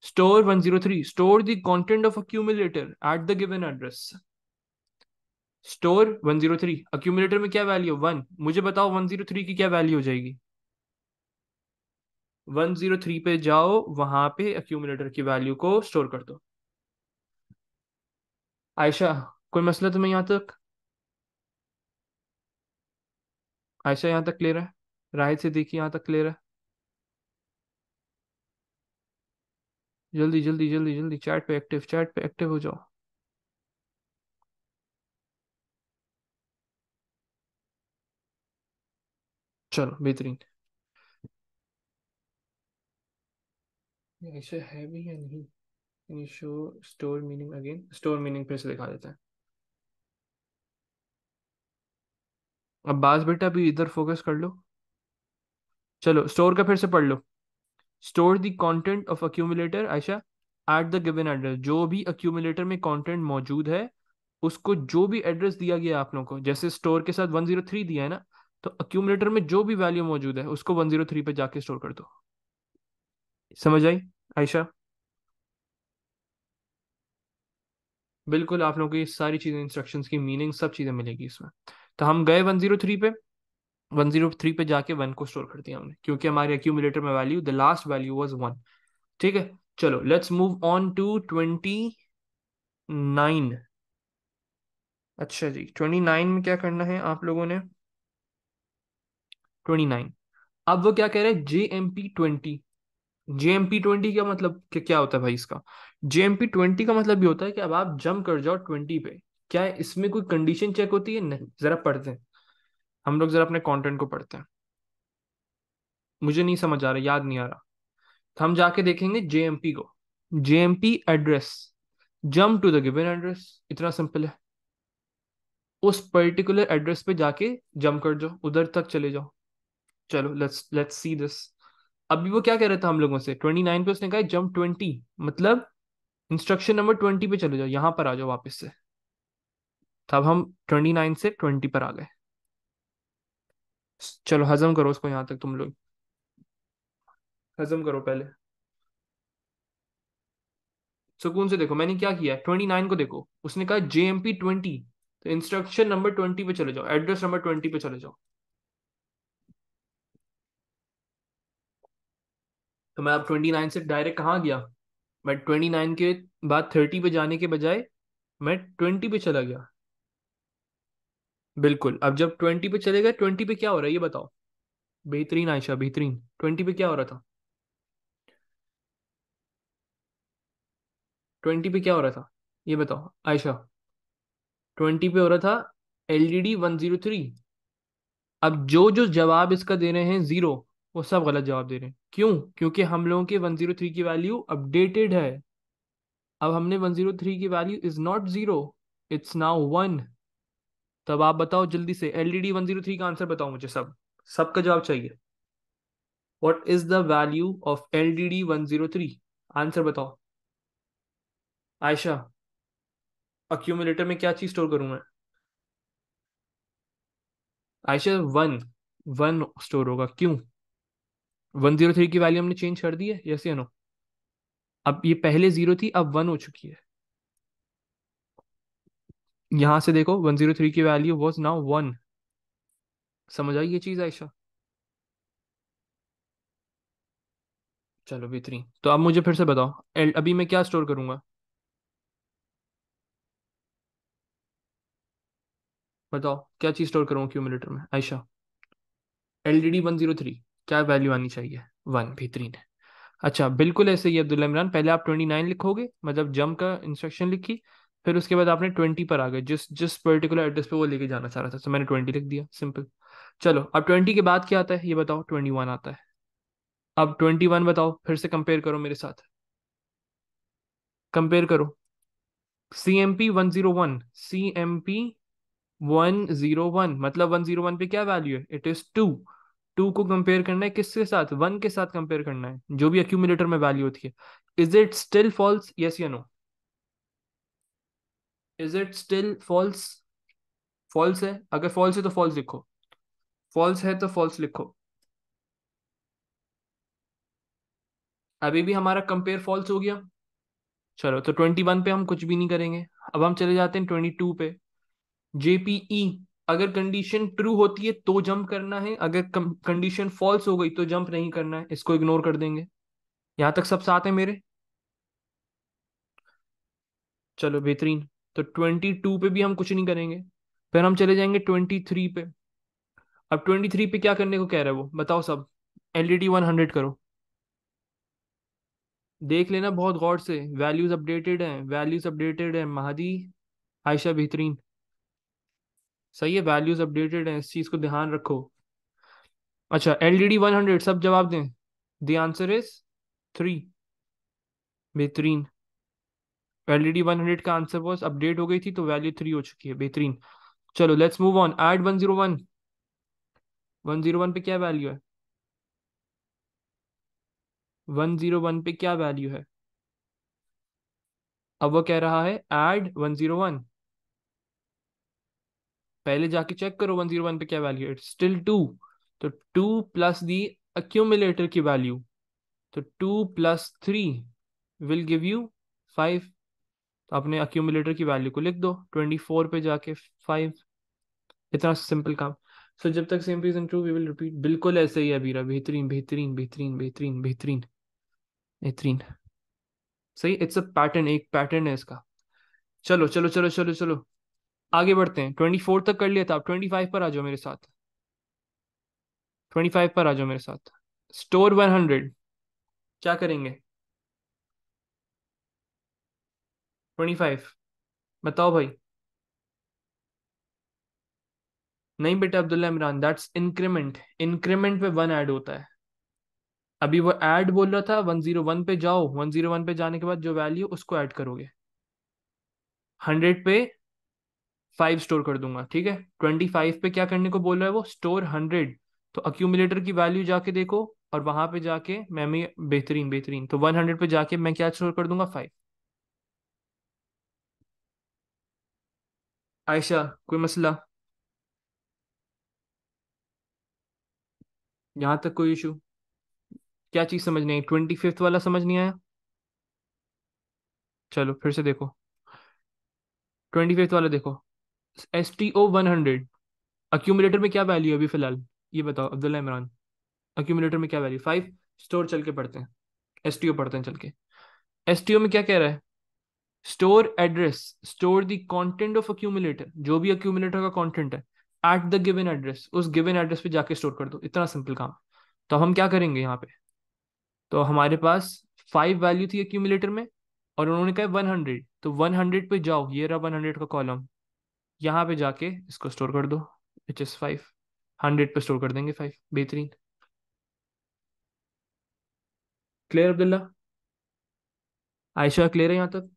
store one zero three store the content of accumulator at the given address store one zero three accumulator में क्या वैल्यू वन मुझे बताओ वन जीरो थ्री की क्या वैल्यू हो जाएगी वन जीरो थ्री पे जाओ वहां पे अक्यूमुलेटर की वैल्यू को स्टोर कर दो आयशा कोई मसला तुम्हें यहां तक आयशा यहाँ तक क्लियर है राहिद से देखिए यहाँ तक क्लियर है जल्दी जल्दी जल्दी जल्दी चैट पे एक्टिव चैट पे एक्टिव हो जाओ चलो बेहतरीन ऐसे है भी या नहीं show store meaning again store meaning फिर से दिखा देता है अब्बास बेटा अभी इधर फोकस कर लो चलो स्टोर का फिर से पढ़ लो store the content of accumulator Ayesha at the given address जो भी अक्यूमुलेटर में कंटेंट मौजूद है उसको जो भी एड्रेस दिया गया आप लोगों को जैसे स्टोर के साथ 103 दिया है ना तो अक्यूमुलेटर में जो भी वैल्यू मौजूद है उसको 103 पे जाके स्टोर कर दो समझ आई आयशा बिल्कुल आप लोगों को ये सारी चीज़ें इंस्ट्रक्शंस की मीनिंग सब चीज़ें मिलेगी इसमें तो हम गए वन जीरो थ्री पे वन जीरो थ्री पे जाके वन को स्टोर कर दिया हमने क्योंकि हमारे अक्यूमुलेटर में value the last value was one ठीक है चलो let's move on to twenty nine अच्छा जी ट्वेंटी नाइन में क्या करना है आप लोगों ने ट्वेंटी नाइन अब वो क्या कह रहे हैं J M P twenty J M P twenty का मतलब क्या होता है भाई इसका जे एम पी ट्वेंटी का मतलब ये होता है कि अब आप जम्प कर जाओ ट्वेंटी पे क्या है इसमें कोई कंडीशन चेक होती है नहीं जरा पढ़ते हैं हम लोग जरा अपने कंटेंट को पढ़ते हैं मुझे नहीं समझ आ रहा याद नहीं आ रहा तो हम जाके देखेंगे जेएमपी को JMP address jump to the given address इतना सिंपल है उस पर्टिकुलर एड्रेस पे जाके जम्प कर जाओ उधर तक चले जाओ चलो लेट्स लेट्स सी दिस अभी वो क्या कह रहा था हम लोगों से ट्वेंटी नाइन पे उसने कहा जम्प ट्वेंटी मतलब इंस्ट्रक्शन नंबर ट्वेंटी पे चले जाओ यहाँ पर आ जाओ वापस से तब तो हम ट्वेंटी नाइन से ट्वेंटी पर आ गए चलो हजम करो उसको यहाँ तक तुम लोग हजम करो पहले सुकून से देखो मैंने क्या किया ट्वेंटी नाइन को देखो उसने कहा जे एम पी ट्वेंटी तो इंस्ट्रक्शन नंबर ट्वेंटी पे चले जाओ एड्रेस नंबर ट्वेंटी पे चले जाओ तो मैं अब ट्वेंटी नाइन से डायरेक्ट कहाँ गया मैं ट्वेंटी नाइन के बाद थर्टी पे जाने के बजाय मैं ट्वेंटी पे चला गया बिल्कुल अब जब ट्वेंटी पे चले गए ट्वेंटी पे क्या हो रहा है ये बताओ बेहतरीन आयशा बेहतरीन ट्वेंटी पे क्या हो रहा था ट्वेंटी पे क्या हो रहा था ये बताओ आयशा ट्वेंटी पे हो रहा था एलडीडी वन जीरो थ्री अब जो जो जवाब इसका दे रहे हैं जीरो वो सब गलत जवाब दे रहे हैं क्यों क्योंकि हम लोगों के वन जीरो थ्री की वैल्यू अपडेटेड है अब हमने वन जीरो थ्री की value is not zero it's now one तो अब आप बताओ जल्दी से डी वन जीरो थ्री का आंसर बताओ मुझे सब सबका जवाब चाहिए what is the value of L D D one zero three answer बताओ आयशा अक्यूमुलेटर में क्या चीज स्टोर करूं मैं आयशा वन वन स्टोर होगा क्यों वन जीरो थ्री की वैल्यू हमने चेंज कर दी है यस या नो अब ये पहले जीरो थी अब वन हो चुकी है यहां से देखो वन जीरो थ्री की वैल्यू वॉज नाउ वन समझ आई ये चीज आयशा चलो बेहतरीन तो आप मुझे फिर से बताओ एल अभी मैं क्या स्टोर करूंगा बताओ क्या चीज स्टोर करूंगा क्यूमिलेटर में Ayesha L D D one zero three क्या वैल्यू आनी चाहिए वन थ्री है अच्छा बिल्कुल ऐसे ही अब्दुल्ला इमरान पहले आप ट्वेंटी नाइन लिखोगे मतलब जम का इंस्ट्रक्शन लिखी फिर उसके बाद आपने ट्वेंटी पर आ गए जिस जिस पर्टिकुलर एड्रेस पे वो लेके जाना चाह रहा था तो मैंने ट्वेंटी लिख दिया सिंपल चलो अब ट्वेंटी के बाद क्या आता है ये बताओ ट्वेंटी वन आता है अब ट्वेंटी वन बताओ फिर से कंपेयर करो मेरे साथ कंपेयर करो C M P one zero one C M P one zero one मतलब वन जीरो वन पे क्या वैल्यू है इट इज टू टू को कंपेयर करना है किसके साथ वन के साथ कंपेयर करना है जो भी अक्यूमिलेटर में वैल्यू होती है is it still false yes या no is it still false false है अगर फॉल्स है तो फॉल्स लिखो फॉल्स है तो फॉल्स लिखो अभी भी हमारा कंपेयर फॉल्स हो गया चलो तो ट्वेंटी वन पे हम कुछ भी नहीं करेंगे अब हम चले जाते हैं ट्वेंटी टू पे जेपीई e, अगर कंडीशन ट्रू होती है तो जंप करना है अगर कंडीशन फॉल्स हो गई तो जंप नहीं करना है इसको इग्नोर कर देंगे यहां तक सब साथ है मेरे चलो बेहतरीन तो ट्वेंटी टू पे भी हम कुछ नहीं करेंगे फिर हम चले जाएंगे ट्वेंटी थ्री पे अब ट्वेंटी थ्री पे क्या करने को कह रहा है वो बताओ सब एलईडी वन हंड्रेड करो देख लेना बहुत गौर से वैल्यूज अपडेटेड हैं वैल्यूज अपडेटेड हैं महादी आयशा बेहतरीन सही है वैल्यूज अपडेटेड हैं इस चीज़ को ध्यान रखो अच्छा L D D one hundred सब जवाब दें द आंसर इज थ्री बेहतरीन वैलिडी वन हंड्रेड का आंसर वॉज अपडेट हो गई थी तो वैल्यू थ्री हो चुकी है बेहतरीन चलो let's move on add one one one zero zero one पे क्या वैल्यू है वन जीरो वन पे क्या वैल्यू है अब वो कह रहा है एड वन जीरो वन पहले जाके चेक करो वन जीरो वन पे क्या वैल्यू है स्टिल टू तो टू प्लस दी अक्यूमिलेटर की वैल्यू तो two plus three will give you five तो आपने अक्यूमुलेटर की वैल्यू को लिख दो ट्वेंटी फोर पे जाके फाइव इतना सिंपल काम सो so, जब तक same reason true we will repeat बिल्कुल ऐसे ही अबीरा बेहतरीन बेहतरीन बेहतरीन बेहतरीन बेहतरीन बेहतरीन सही इट्स अ पैटर्न एक पैटर्न है इसका चलो चलो चलो चलो चलो आगे बढ़ते हैं ट्वेंटी फोर तक कर लिया था आप ट्वेंटी फाइव पर आ जाओ मेरे साथ ट्वेंटी फाइव पर आ जाओ मेरे साथ स्टोर वन हंड्रेड क्या करेंगे ट्वेंटी फाइव बताओ भाई नहीं बेटा Abdullah Imran that's increment increment पे वन ऐड होता है अभी वो ऐड बोल रहा था वन जीरो वन पे जाओ वन जीरो वन पे जाने के बाद जो वैल्यू उसको ऐड करोगे हंड्रेड पे फाइव स्टोर कर दूंगा ठीक है ट्वेंटी फाइव पे क्या करने को बोल रहा है वो स्टोर हंड्रेड तो अक्यूमुलेटर की वैल्यू जाके देखो और वहां पे जाके मैं बेहतरीन बेहतरीन तो वन हंड्रेड पे जाके मैं क्या स्टोर कर दूंगा फाइव आयशा कोई मसला यहाँ तक कोई इशू क्या चीज़ समझ नहीं आई ट्वेंटी फिफ्थ वाला समझ नहीं आया चलो फिर से देखो ट्वेंटी फिफ्थ वाला देखो S T O one hundred accumulator में क्या वैल्यू है अभी फिलहाल ये बताओ अब्दुल्ला इमरान अक्यूमुलेटर में क्या वैल्यू फाइव स्टोर चल के पढ़ते हैं एस टी ओ पढ़ते हैं चल के एस टी ओ में क्या कह रहा है store address store the content of accumulator जो भी अक्यूमुलेटर का कंटेंट है एट द गिवन एड्रेस उस गिवन एड्रेस पे जाके स्टोर कर दो इतना सिंपल काम तो हम क्या करेंगे यहाँ पे तो हमारे पास फाइव वैल्यू थी अक्यूमुलेटर में और उन्होंने कहा वन हंड्रेड तो वन हंड्रेड पे जाओ ये रहा वन हंड्रेड का कॉलम यहाँ पे जाके इसको स्टोर कर दो विच इज फाइव हंड्रेड पे स्टोर कर देंगे फाइव बेहतरीन क्लियर अब्दुल्ला आयशा क्लियर है यहाँ तक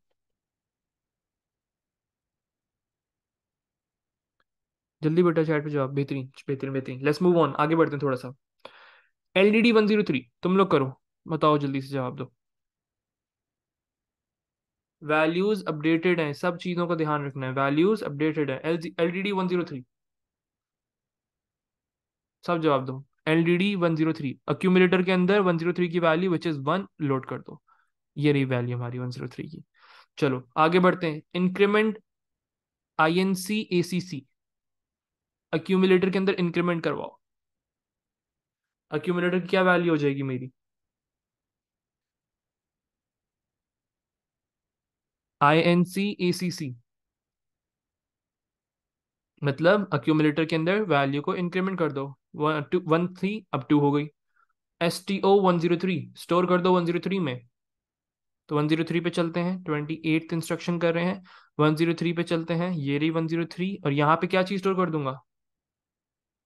जल्दी बेटा चैट पे जवाब बेहतरीन बेहतरीन बेहतरीन लेट्स मूव ऑन आगे बढ़ते हैं थोड़ा सा L D D one zero three तुम लोग करो बताओ जल्दी से जवाब दो वैल्यूज अपडेटेड हैं सब चीज़ों का ध्यान रखना है वैल्यूज अपडेटेड है L D D one zero three सब जवाब दो L D D one zero three accumulator के अंदर वन जीरो थ्री की value which is one load कर दो ये रही वैल्यू हमारी वन जीरो थ्री की चलो आगे बढ़ते हैं increment I N C A C C accumulator के अंदर इंक्रीमेंट करवाओ अक्यूमुलेटर की क्या वैल्यू हो जाएगी मेरी आई एन सी ए सी सी मतलब अक्यूमुलेटर के अंदर वैल्यू को इंक्रीमेंट कर दो वन थ्री अब टू हो गई S T O one zero three store कर दो वन जीरो थ्री में तो वन जीरो थ्री पे चलते हैं ट्वेंटी एट इंस्ट्रक्शन कर रहे हैं वन जीरो थ्री पे चलते हैं ये रही वन जीरो थ्री और यहाँ पे क्या चीज़ स्टोर कर दूंगा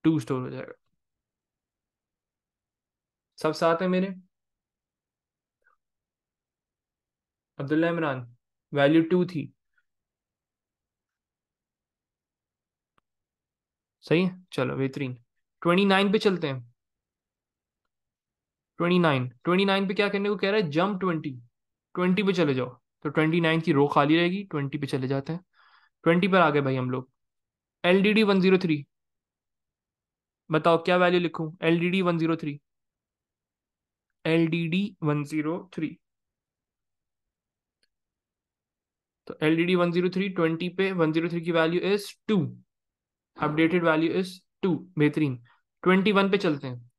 टू स्टोर हो जाएगा सब साथ है मेरे अब्दुल्ला इमरान वैल्यू टू थी सही है चलो बेहतरीन ट्वेंटी नाइन पे चलते हैं ट्वेंटी नाइन ट्वेंटी नाइन पे क्या करने को कह रहा है जंप ट्वेंटी ट्वेंटी पे चले जाओ तो ट्वेंटी नाइन की रो खाली रहेगी ट्वेंटी पे चले जाते हैं ट्वेंटी पर आ गए भाई हम लोग L D D one zero three बताओ क्या वैल्यू लिखूं L D D one zero three L D D one zero three तो L D D one zero three twenty पे वन जीरो थ्री की value is two updated value is two बेहतरीन twenty one पे चलते हैं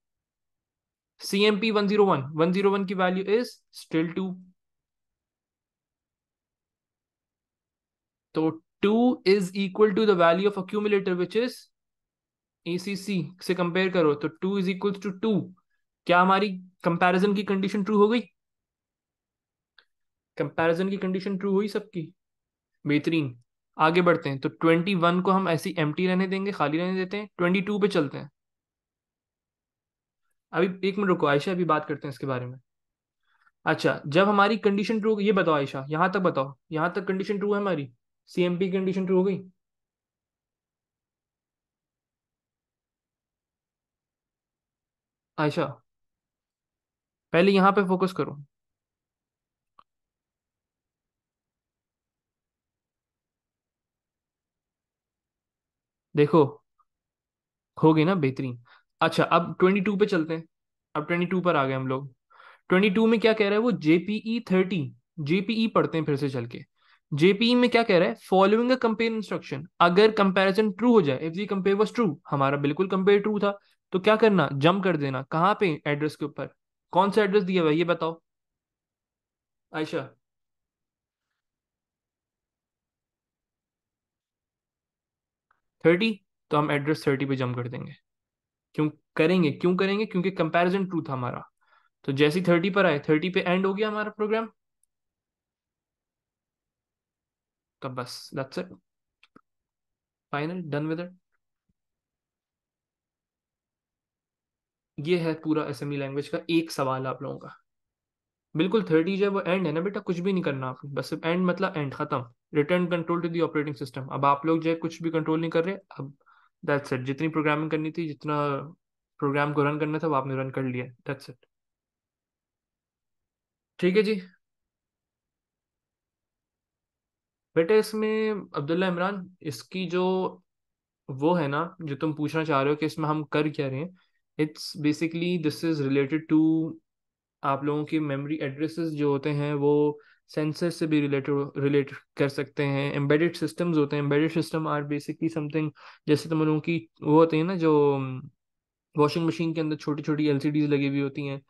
C M P one zero one one zero one की value is still two तो two is equal to the value of accumulator which is ACC से compare करो तो two is equal to two क्या हमारी कंपैरिजन की condition true हो गई कंपैरिजन की कंडीशन ट्रू हुई सबकी बेहतरीन आगे बढ़ते हैं तो ट्वेंटी वन को हम ऐसी एम रहने देंगे खाली रहने देते हैं ट्वेंटी टू पे चलते हैं अभी एक मिनट रुको आयशा अभी बात करते हैं इसके बारे में अच्छा जब हमारी कंडीशन ट्रू ये बताओ आयशा यहाँ तक बताओ यहाँ तक कंडीशन ट्रू है हमारी सीएमपी कंडीशन ट्रू हो गई आयशा अच्छा। पहले यहां पे फोकस करो देखो हो गई ना बेहतरीन अच्छा अब ट्वेंटी टू पे चलते हैं अब ट्वेंटी टू पर आ गए हम लोग ट्वेंटी टू में क्या कह रहा है वो जेपीई थर्टी जेपीई पढ़ते हैं फिर से चल के जेपीई e में क्या कह रहा है फॉलोइंग अ कंपेयर इंस्ट्रक्शन अगर कंपैरिजन ट्रू हो जाए if the compare was true हमारा बिल्कुल कंपेयर ट्रू था तो क्या करना जंप कर देना कहाँ पे एड्रेस के ऊपर कौन सा एड्रेस दिया हुआ ये बताओ आयशा थर्टी तो हम एड्रेस थर्टी पे जंप कर देंगे क्यों करेंगे क्यों करेंगे क्योंकि कंपैरिजन ट्रू था हमारा तो जैसी थर्टी पर आए थर्टी पे एंड हो गया हमारा प्रोग्राम तो बस that's it final done with it ये है पूरा असेंबली लैंग्वेज का एक सवाल आप लोगों का बिल्कुल थर्टी जो है वो एंड है ना बेटा कुछ भी नहीं करना आपको बस एंड मतलब एंड खत्म return control to the operating system अब आप लोग जो है कुछ भी कंट्रोल नहीं कर रहे अब दैट्स इट जितनी प्रोग्रामिंग करनी थी जितना प्रोग्राम को रन करना था वो आपने रन कर लिया दैट्स इट ठीक है जी बेटा इसमें अब्दुल्ला इमरान इसकी जो वो है ना जो तुम पूछना चाह रहे हो कि इसमें हम कर क्या रहे हैं it's basically this is related to आप लोगों के मेमोरी एड्रेसेस जो होते हैं वो सेंसर से भी रिलेटेड रिलेट कर सकते हैं एम्बेडेड सिस्टम्स होते हैं embedded system are basically something जैसे तुम लोगों की वो होते हैं ना जो वॉशिंग मशीन के अंदर छोटी छोटी एल लगी हुई होती हैं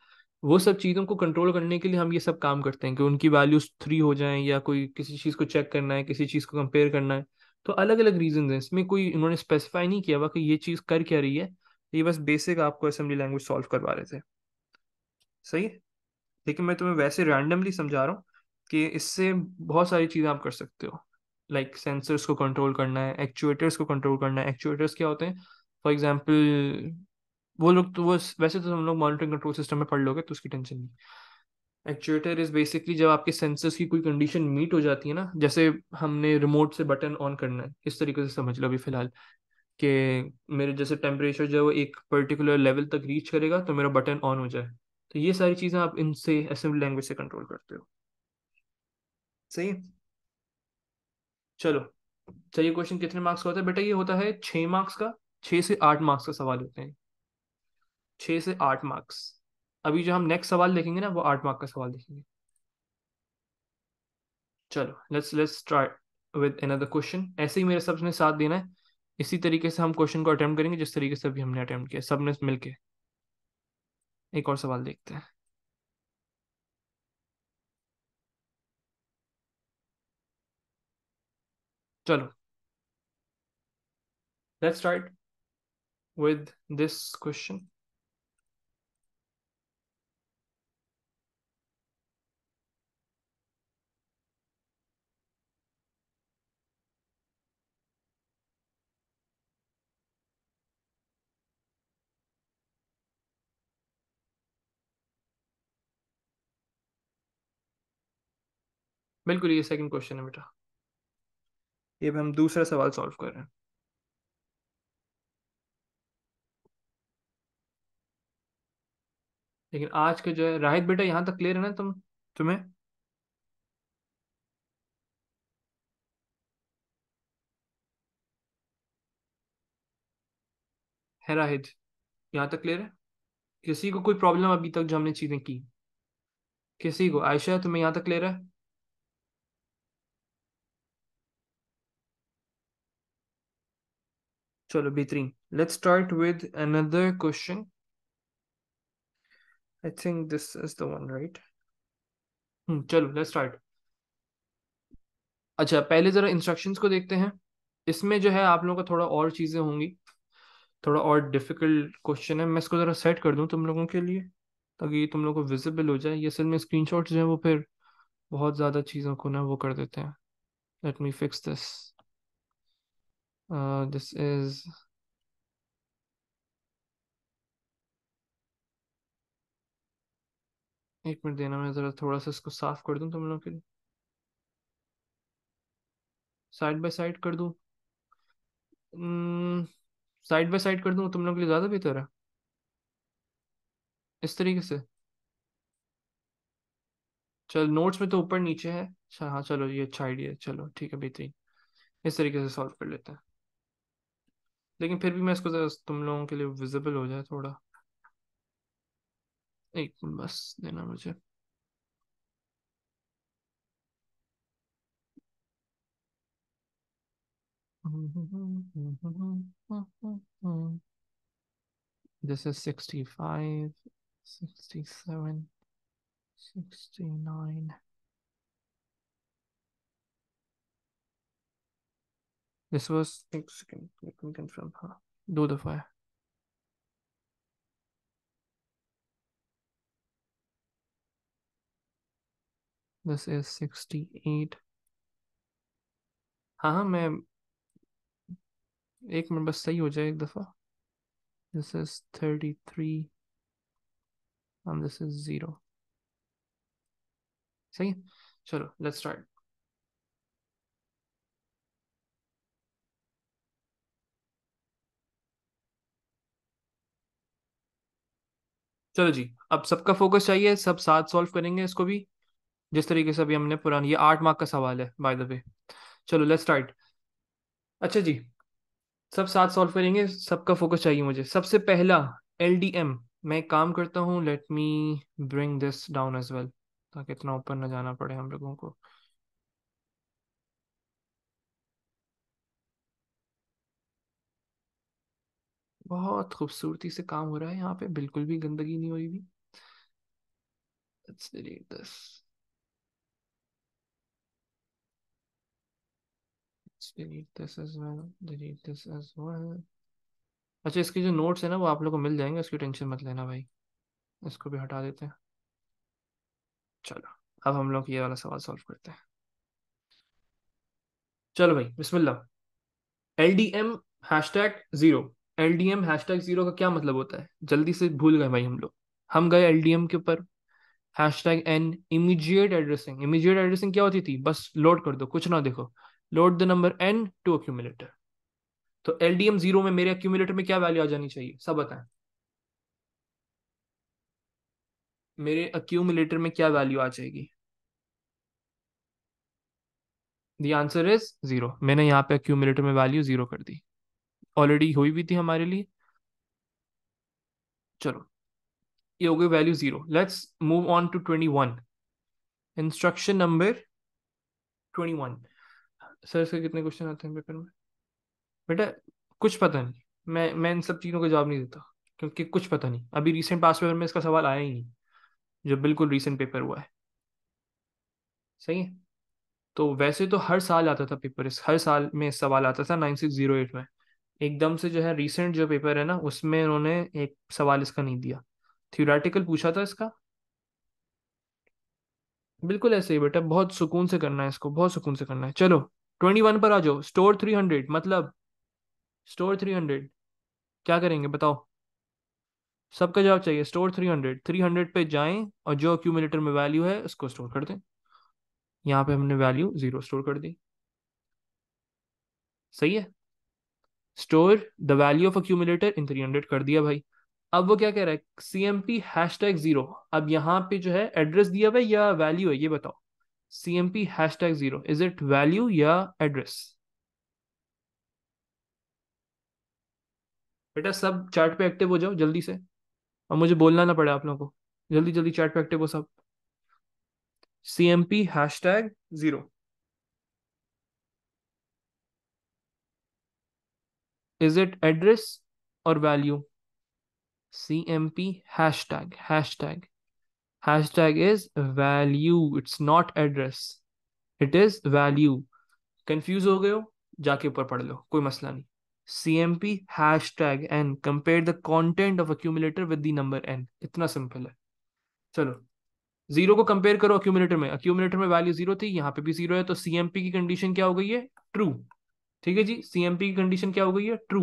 वो सब चीज़ों को कंट्रोल करने के लिए हम ये सब काम करते हैं कि उनकी वैल्यूज़ थ्री हो जाएं या कोई किसी चीज़ को चेक करना है किसी चीज़ को कंपेयर करना है तो अलग अलग रीजन हैं इसमें कोई उन्होंने स्पेसिफाई नहीं किया हुआ कि ये चीज़ कर क्या रही है ये बस बेसिक आपको असेंबली लैंग्वेज सॉल्व करवा रहे थे सही है लेकिन मैं तुम्हें वैसे रैंडमली समझा रहा हूँ कि इससे बहुत सारी चीज़ें आप कर सकते हो लाइक like, सेंसर्स को कंट्रोल करना है एक्चुएटर्स को कंट्रोल करना है एक्चुएटर्स क्या होते हैं फॉर एग्जाम्पल वो लोग तो वो वैसे तो हम लोग मॉनिटरिंग कंट्रोल सिस्टम में पढ़ लोगे तो उसकी टेंशन नहीं एक्चुएटर इज बेसिकली जब आपके सेंसर्स की कोई कंडीशन मीट हो जाती है ना जैसे हमने रिमोट से बटन ऑन करना है इस तरीके से समझ लो अभी फिलहाल कि मेरे जैसे टेम्परेचर जो है वो एक पर्टिकुलर लेवल तक रीच करेगा तो मेरा बटन ऑन हो जाए तो ये सारी चीज़ें आप इनसे असेंबली लैंग्वेज से कंट्रोल करते हो सही चलो चलिए तो क्वेश्चन कितने मार्क्स का होता है बेटा ये होता है छः मार्क्स का छः से आठ मार्क्स का सवाल होते हैं छः से आठ मार्क्स अभी जो हम नेक्स्ट सवाल देखेंगे ना वो आठ मार्क का सवाल देखेंगे चलो let's let's try with another question ऐसे ही मेरे सबसे साथ देना है इसी तरीके से हम क्वेश्चन को अटैम्प्ट करेंगे जिस तरीके से अभी हमने अटेम्प्ट किया सबने मिलके एक और सवाल देखते हैं चलो let's start with this question बिल्कुल ये सेकंड क्वेश्चन है बेटा ये हम दूसरा सवाल सॉल्व कर रहे हैं लेकिन आज के जो है राहित बेटा यहां तक क्लियर है ना तुम तुम्हें है राहित यहां तक क्लियर है किसी को कोई प्रॉब्लम अभी तक जो हमने चीजें की किसी को आयशा तुम्हें यहां तक क्लियर है चलो बेहतरीन let's start with another question I think this is the one right चलो लेट्स स्टार्ट अच्छा पहले जरा इंस्ट्रक्शंस को देखते हैं इसमें जो है आप लोगों का थोड़ा और चीज़ें होंगी थोड़ा और डिफिकल्ट क्वेश्चन है मैं इसको ज़रा सेट कर दूँ तुम लोगों के लिए ताकि ये तुम लोगों को विजिबल हो जाए ये असल में स्क्रीन जो है वो फिर बहुत ज़्यादा चीज़ों को ना वो कर देते हैं let me fix this Uh, this is एक मिनट देना मैं ज़रा थोड़ा सा इसको साफ कर दूँ तुम लोग के लिए साइड बाय साइड कर दूँ साइड बाय साइड कर दूं तुम लोग के लिए ज़्यादा बेहतर है इस तरीके से चल नोट्स में तो ऊपर नीचे है अच्छा हाँ चलो ये अच्छा आइडिया है चलो ठीक है बेहतरीन इस तरीके से सॉल्व कर लेते हैं लेकिन फिर भी मैं इसको जरा तुम लोगों के लिए विजिबल हो जाए थोड़ा एक बस देना मुझे five sixty seven sixty nine This was एक second, let me confirm. हाँ, दो दफा है. This is 68. हाँ हाँ मैं एक मिनट बस सही हो जाए एक दफा. This is 33 and this is 0. सही है? चलो, let's start. चलो जी अब सबका फोकस चाहिए सब साथ सॉल्व करेंगे इसको भी जिस तरीके से अभी हमने पुराना ये आठ मार्क का सवाल है बाय द वे चलो लेट्स स्टार्ट अच्छा जी सब साथ सॉल्व करेंगे सबका फोकस चाहिए मुझे सबसे पहला एल डी एम मैं काम करता हूँ let me bring this down as well ताकि इतना ऊपर ना जाना पड़े हम लोगों को बहुत खूबसूरती से काम हो रहा है यहाँ पे बिल्कुल भी गंदगी नहीं हुई भी अच्छा इसके जो नोट्स है ना वो आप लोग को मिल जाएंगे उसकी टेंशन मत लेना भाई इसको भी हटा देते हैं चलो अब हम लोग ये वाला सवाल सॉल्व करते हैं चलो भाई बिस्मिल्लाह L D M hash tag zero L D M hash tag zero का क्या मतलब होता है जल्दी से भूल गए भाई हम लोग हम गए एल डी एम के ऊपर hashtag N immediate addressing immediate addressing क्या होती थी बस लोड कर दो कुछ ना देखो load the number N to accumulator तो एल डी एम जीरो में मेरे अक्यूमुलेटर में क्या वैल्यू आ जानी चाहिए सब बताएं मेरे अक्यूमुलेटर में क्या वैल्यू आ जाएगी द आंसर इज जीरो मैंने यहाँ पे अक्यूमुलेटर में वैल्यू जीरो कर दी ऑलरेडी हुई भी थी हमारे लिए चलो ये हो गई value zero let's move on to twenty one instruction number twenty one sir इसके कितने क्वेश्चन आते हैं पेपर में बेटा कुछ पता नहीं मैं मैं इन सब चीज़ों का जवाब नहीं देता क्योंकि कुछ पता नहीं अभी रिसेंट पास पेपर में इसका सवाल आया ही नहीं जो बिल्कुल रिसेंट पेपर हुआ है सही है तो वैसे तो हर साल आता था पेपर इस हर साल में सवाल आता था नाइन सिक्स जीरो एट में एकदम से जो है रिसेंट जो पेपर है ना उसमें उन्होंने एक सवाल इसका नहीं दिया थ्योरेटिकल पूछा था इसका बिल्कुल ऐसे ही बेटा बहुत सुकून से करना है इसको बहुत सुकून से करना है चलो ट्वेंटी वन पर आ जाओ स्टोर थ्री हंड्रेड मतलब स्टोर थ्री हंड्रेड क्या करेंगे बताओ सबका जवाब चाहिए store three hundred three hundred पे जाएं और जो अक्यूमिलेटर में वैल्यू है उसको स्टोर कर दें यहाँ पे हमने वैल्यू जीरो स्टोर कर दी सही है store the value of accumulator in three hundred कर दिया भाई अब वो क्या कह रहा है C M P hash tag zero अब यहाँ पे जो है एड्रेस दिया हुआ है या वैल्यू है ये बताओ C M P hash tag zero is it value या एड्रेस बेटा सब चैट पे एक्टिव हो जाओ जल्दी से और मुझे बोलना ना पड़े आप लोगों को जल्दी जल्दी चैट पे एक्टिव हो सब C M P hash tag zero is it address or value cmp hashtag hashtag hashtag is value it's not address it is value confuse हो गए हो जाके ऊपर पढ़ लो कोई मसला नहीं cmp hashtag n compare the content of accumulator with the number n इतना सिंपल है चलो जीरो को कंपेयर करो अक्यूमुलेटर में अक्यूमुलेटर में वैल्यू जीरो थी यहाँ पे भी जीरो है तो सीएमपी की कंडीशन क्या हो गई है ट्रू ठीक है जी सीएमपी की कंडीशन क्या हो गई है ट्रू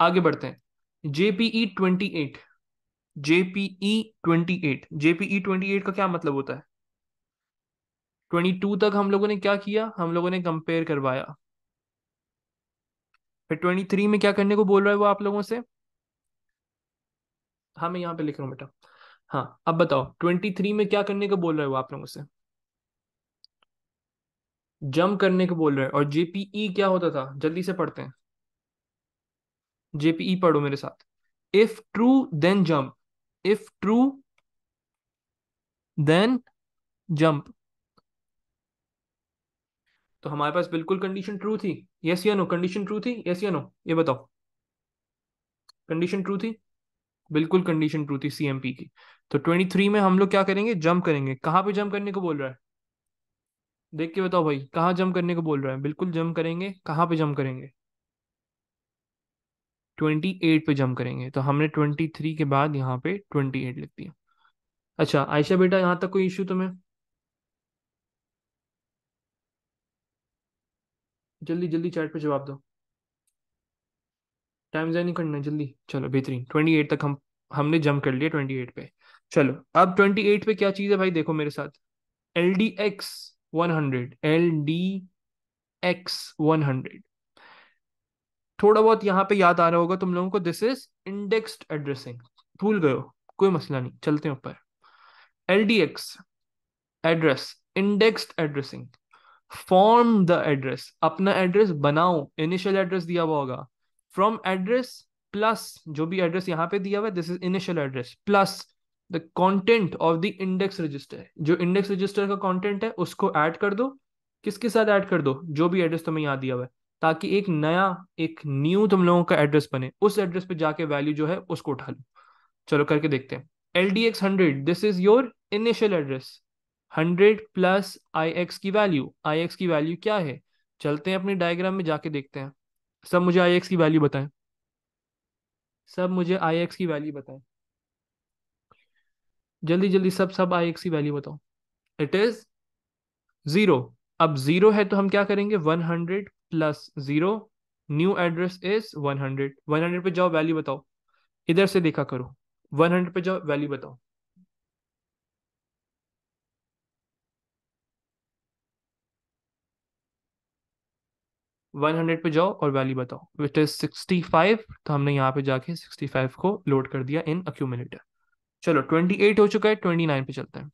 आगे बढ़ते हैं JPE twenty eight JPE twenty eight JPE twenty eight का क्या मतलब होता है ट्वेंटी टू तक हम लोगों ने क्या किया हम लोगों ने कंपेयर करवाया फिर ट्वेंटी थ्री में क्या करने को बोल रहा है वो आप लोगों से हाँ मैं यहाँ पे लिख रहा हूँ बेटा हाँ अब बताओ ट्वेंटी थ्री में क्या करने को बोल रहे हो आप लोगों से जंप करने को बोल रहे हैं और जेपीई क्या होता था जल्दी से पढ़ते हैं जेपीई पढ़ो मेरे साथ if true then jump if true then jump तो हमारे पास बिल्कुल कंडीशन ट्रू थी यस या नो कंडीशन ट्रू थी यस या नो ये बताओ कंडीशन ट्रू थी बिल्कुल कंडीशन ट्रू थी सीएमपी की तो ट्वेंटी थ्री में हम लोग क्या करेंगे जंप करेंगे कहां पे जंप करने को बोल रहा है देख के बताओ भाई कहाँ जम करने को बोल रहा है बिल्कुल जम करेंगे कहाँ पे जम करेंगे ट्वेंटी एट पे जम करेंगे तो हमने ट्वेंटी थ्री के बाद यहाँ पे ट्वेंटी एट लिख दिया अच्छा आयशा बेटा यहाँ तक कोई इश्यू तुम्हें जल्दी जल्दी चैट पे जवाब दो टाइम जाए नहीं करना जल्दी चलो बेहतरीन ट्वेंटी एट तक हम हमने जम कर लिया ट्वेंटी एट पे चलो अब ट्वेंटी एट पे क्या चीज़ है भाई देखो मेरे साथ L D X 100 L D X one hundred थोड़ा बहुत यहाँ पे याद आ रहा होगा तुम लोगों को दिस इज इंडेक्सड एड्रेसिंग भूल गए हो कोई मसला नहीं चलते हैं ऊपर L D X address indexed addressing form the address अपना एड्रेस बनाओ इनिशियल एड्रेस दिया हुआ होगा फ्रॉम एड्रेस प्लस जो भी एड्रेस यहाँ पे दिया हुआ है this is initial address plus the content of the index register जो इंडेक्स रजिस्टर का कॉन्टेंट है उसको ऐड कर दो किसके साथ ऐड कर दो जो भी एड्रेस तुम्हें यहाँ दिया हुआ है ताकि एक नया एक न्यू तुम लोगों का एड्रेस बने उस एड्रेस पे जाके वैल्यू जो है उसको उठा लो चलो करके देखते हैं L D X hundred this is your initial address hundred plus I X की वैल्यू आई एक्स की वैल्यू क्या है चलते हैं अपने डायग्राम में जाके देखते हैं सब मुझे आई एक्स की वैल्यू बताएं सब मुझे आई एक्स की वैल्यू बताएं जल्दी जल्दी सब सब आई एक्स की वैल्यू बताओ इट इज जीरो अब जीरो है तो हम क्या करेंगे one hundred plus zero new address is one hundred one hundred पे जाओ वैल्यू बताओ इधर से देखा करो वन हंड्रेड पे जाओ वैल्यू बताओ वन हंड्रेड पे जाओ और वैल्यू बताओ विच इज सिक्सटी फाइव तो हमने यहाँ पे जाके सिक्सटी फाइव को लोड कर दिया इन अक्यूमिलेटर चलो ट्वेंटी एट हो चुका है ट्वेंटी नाइन पे चलते हैं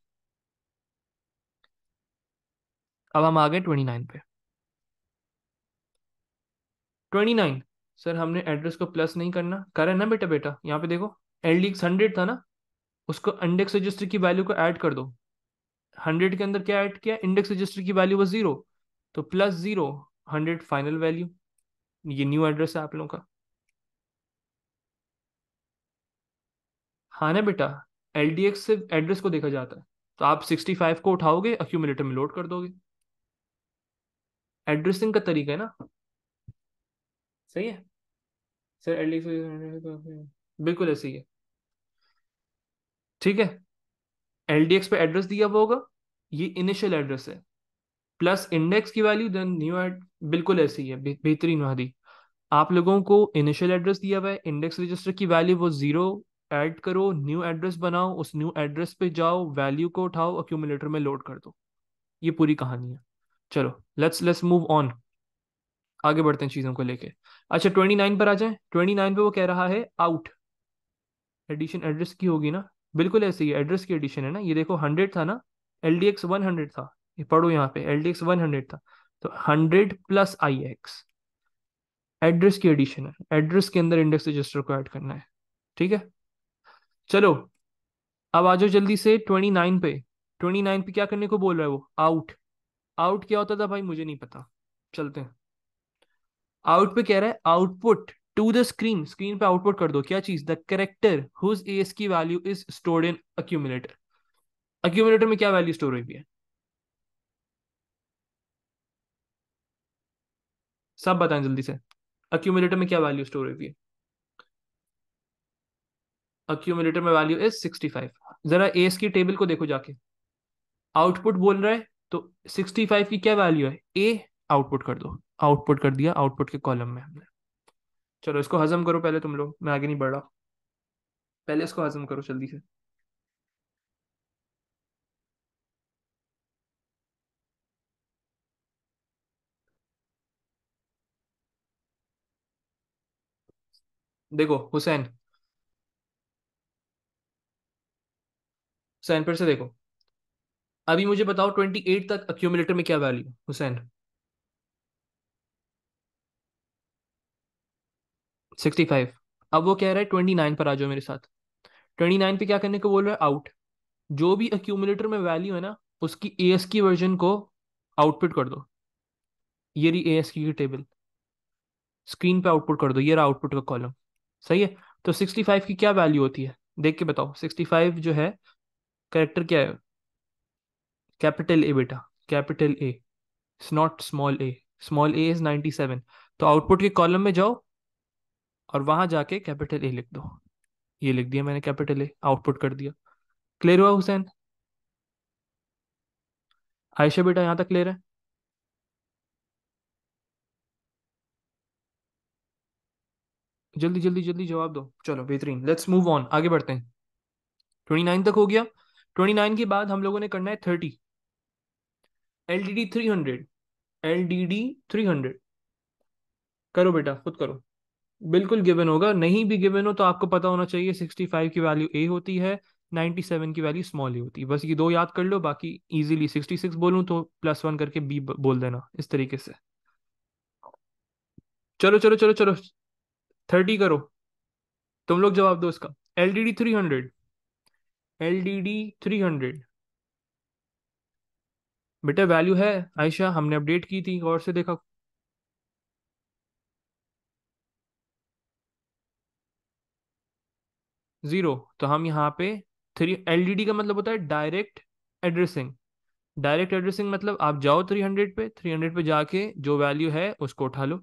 अब हम आ गए ट्वेंटी नाइन पे ट्वेंटी नाइन सर हमने एड्रेस को प्लस नहीं करना करा ना बेटा बेटा यहाँ पे देखो एल डी हंड्रेड था ना उसको इंडेक्स रजिस्टर की वैल्यू को ऐड कर दो हंड्रेड के अंदर क्या ऐड किया इंडेक्स रजिस्टर की वैल्यू वो जीरो तो plus zero hundred final value ये न्यू एड्रेस है आप लोगों का हाँ ना बेटा एल डी एक्स से एड्रेस को देखा जाता है तो आप सिक्सटी फाइव को उठाओगे अक्यूमिलेटर में लोड कर दोगे एड्रेसिंग का तरीका है ना सही है सर एल डी तो बिल्कुल ऐसे ही है ठीक है एल डी एक्स पे एड्रेस दिया हुआ होगा ये इनिशियल एड्रेस है प्लस इंडेक्स की वैल्यू देन न्यू एड बिल्कुल ऐसी ही है बेहतरीन वादी आप लोगों को इनिशियल एड्रेस दिया हुआ है इंडेक्स रजिस्टर की वैल्यू वो जीरो ऐड करो न्यू एड्रेस बनाओ उस न्यू एड्रेस पे जाओ वैल्यू को उठाओ अक्यूमुलेटर में लोड कर दो ये पूरी कहानी है चलो लेट्स लेट्स मूव ऑन आगे बढ़ते हैं चीज़ों को लेके अच्छा ट्वेंटी नाइन पर आ जाए ट्वेंटी नाइन पर वो कह रहा है आउट एडिशन एड्रेस की होगी ना बिल्कुल ऐसे ही एड्रेस की एडिशन है ना ये देखो हंड्रेड था ना L D X one hundred था ये पढ़ो यहाँ पे L D X one hundred था तो hundred plus I X address की एडिशन है एड्रेस के अंदर इंडेक्स रजिस्टर को ऐड करना है ठीक है चलो अब आ जाओ जल्दी से ट्वेंटी नाइन पे ट्वेंटी नाइन पे क्या करने को बोल रहा है वो आउट आउट क्या होता था भाई मुझे नहीं पता चलते हैं आउट पे कह रहा है output to the screen screen पे आउटपुट कर दो क्या चीज the character whose ASCII value is stored in accumulator accumulator में क्या वैल्यू स्टोर हुई है सब बताएं जल्दी से अक्यूमुलेटर में क्या वैल्यू स्टोर हुई है अक्यूमुलेटर में वैल्यू इज 65 जरा एस की टेबल को देखो जाके आउटपुट बोल रहा है तो 65 की क्या वैल्यू है ए आउटपुट कर दो आउटपुट कर दिया आउटपुट के कॉलम में हमने चलो इसको हजम करो पहले तुम लोग मैं आगे नहीं बढ़ रहा पहले इसको हजम करो जल्दी से देखो हुसैन हुसैन फिर से देखो अभी मुझे बताओ ट्वेंटी एट तक अक्यूमुलेटर में क्या वैल्यू हुसैन सिक्सटी फाइव अब वो कह रहा है ट्वेंटी नाइन पर आ जाओ मेरे साथ ट्वेंटी नाइन पे क्या करने को बोल रहा है आउट जो भी अक्यूमुलेटर में वैल्यू है ना उसकी ए एस की वर्जन को आउटपुट कर दो ये रही ASCII table screen पे आउटपुट कर दो ये रहा आउटपुट का कॉलम सही है तो सिक्सटी फाइव की क्या वैल्यू होती है देख के बताओ सिक्सटी फाइव जो है करेक्टर क्या है कैपिटल ए बेटा capital A not small A small A is ninety seven तो आउटपुट के कॉलम में जाओ और वहां जाके कैपिटल ए लिख दो ये लिख दिया मैंने कैपिटल ए आउटपुट कर दिया क्लियर हुआ हुसैन आयशा बेटा यहाँ तक क्लियर है जल्दी जल्दी जल्दी जवाब दो चलो बेहतरीन लेट्स मूव ऑन आगे बढ़ते हैं ट्वेंटी नाइन तक हो गया ट्वेंटी नाइन के बाद हम लोगों ने करना है thirty L D D three hundred L D D three hundred करो बेटा खुद करो बिल्कुल गिवन होगा नहीं भी गिवन हो तो आपको पता होना चाहिए सिक्सटी फाइव की वैल्यू ए होती है नाइन्टी सेवन की वैल्यू स्मॉल ही होती है बस ये दो याद कर लो बाकी इजीली सिक्सटी सिक्स बोलूँ तो प्लस वन करके बी बोल देना इस तरीके से चलो चलो चलो चलो थर्टी करो तुम लोग जवाब दो इसका L D D three hundred L D D three hundred बेटा वैल्यू है आयशा हमने अपडेट की थी और से देखा जीरो तो हम यहाँ पे थ्री एल डी डी का मतलब होता है डायरेक्ट एड्रेसिंग डायरेक्ट एड्रेसिंग मतलब आप जाओ थ्री हंड्रेड पे थ्री हंड्रेड पे जाके जो वैल्यू है उसको उठा लो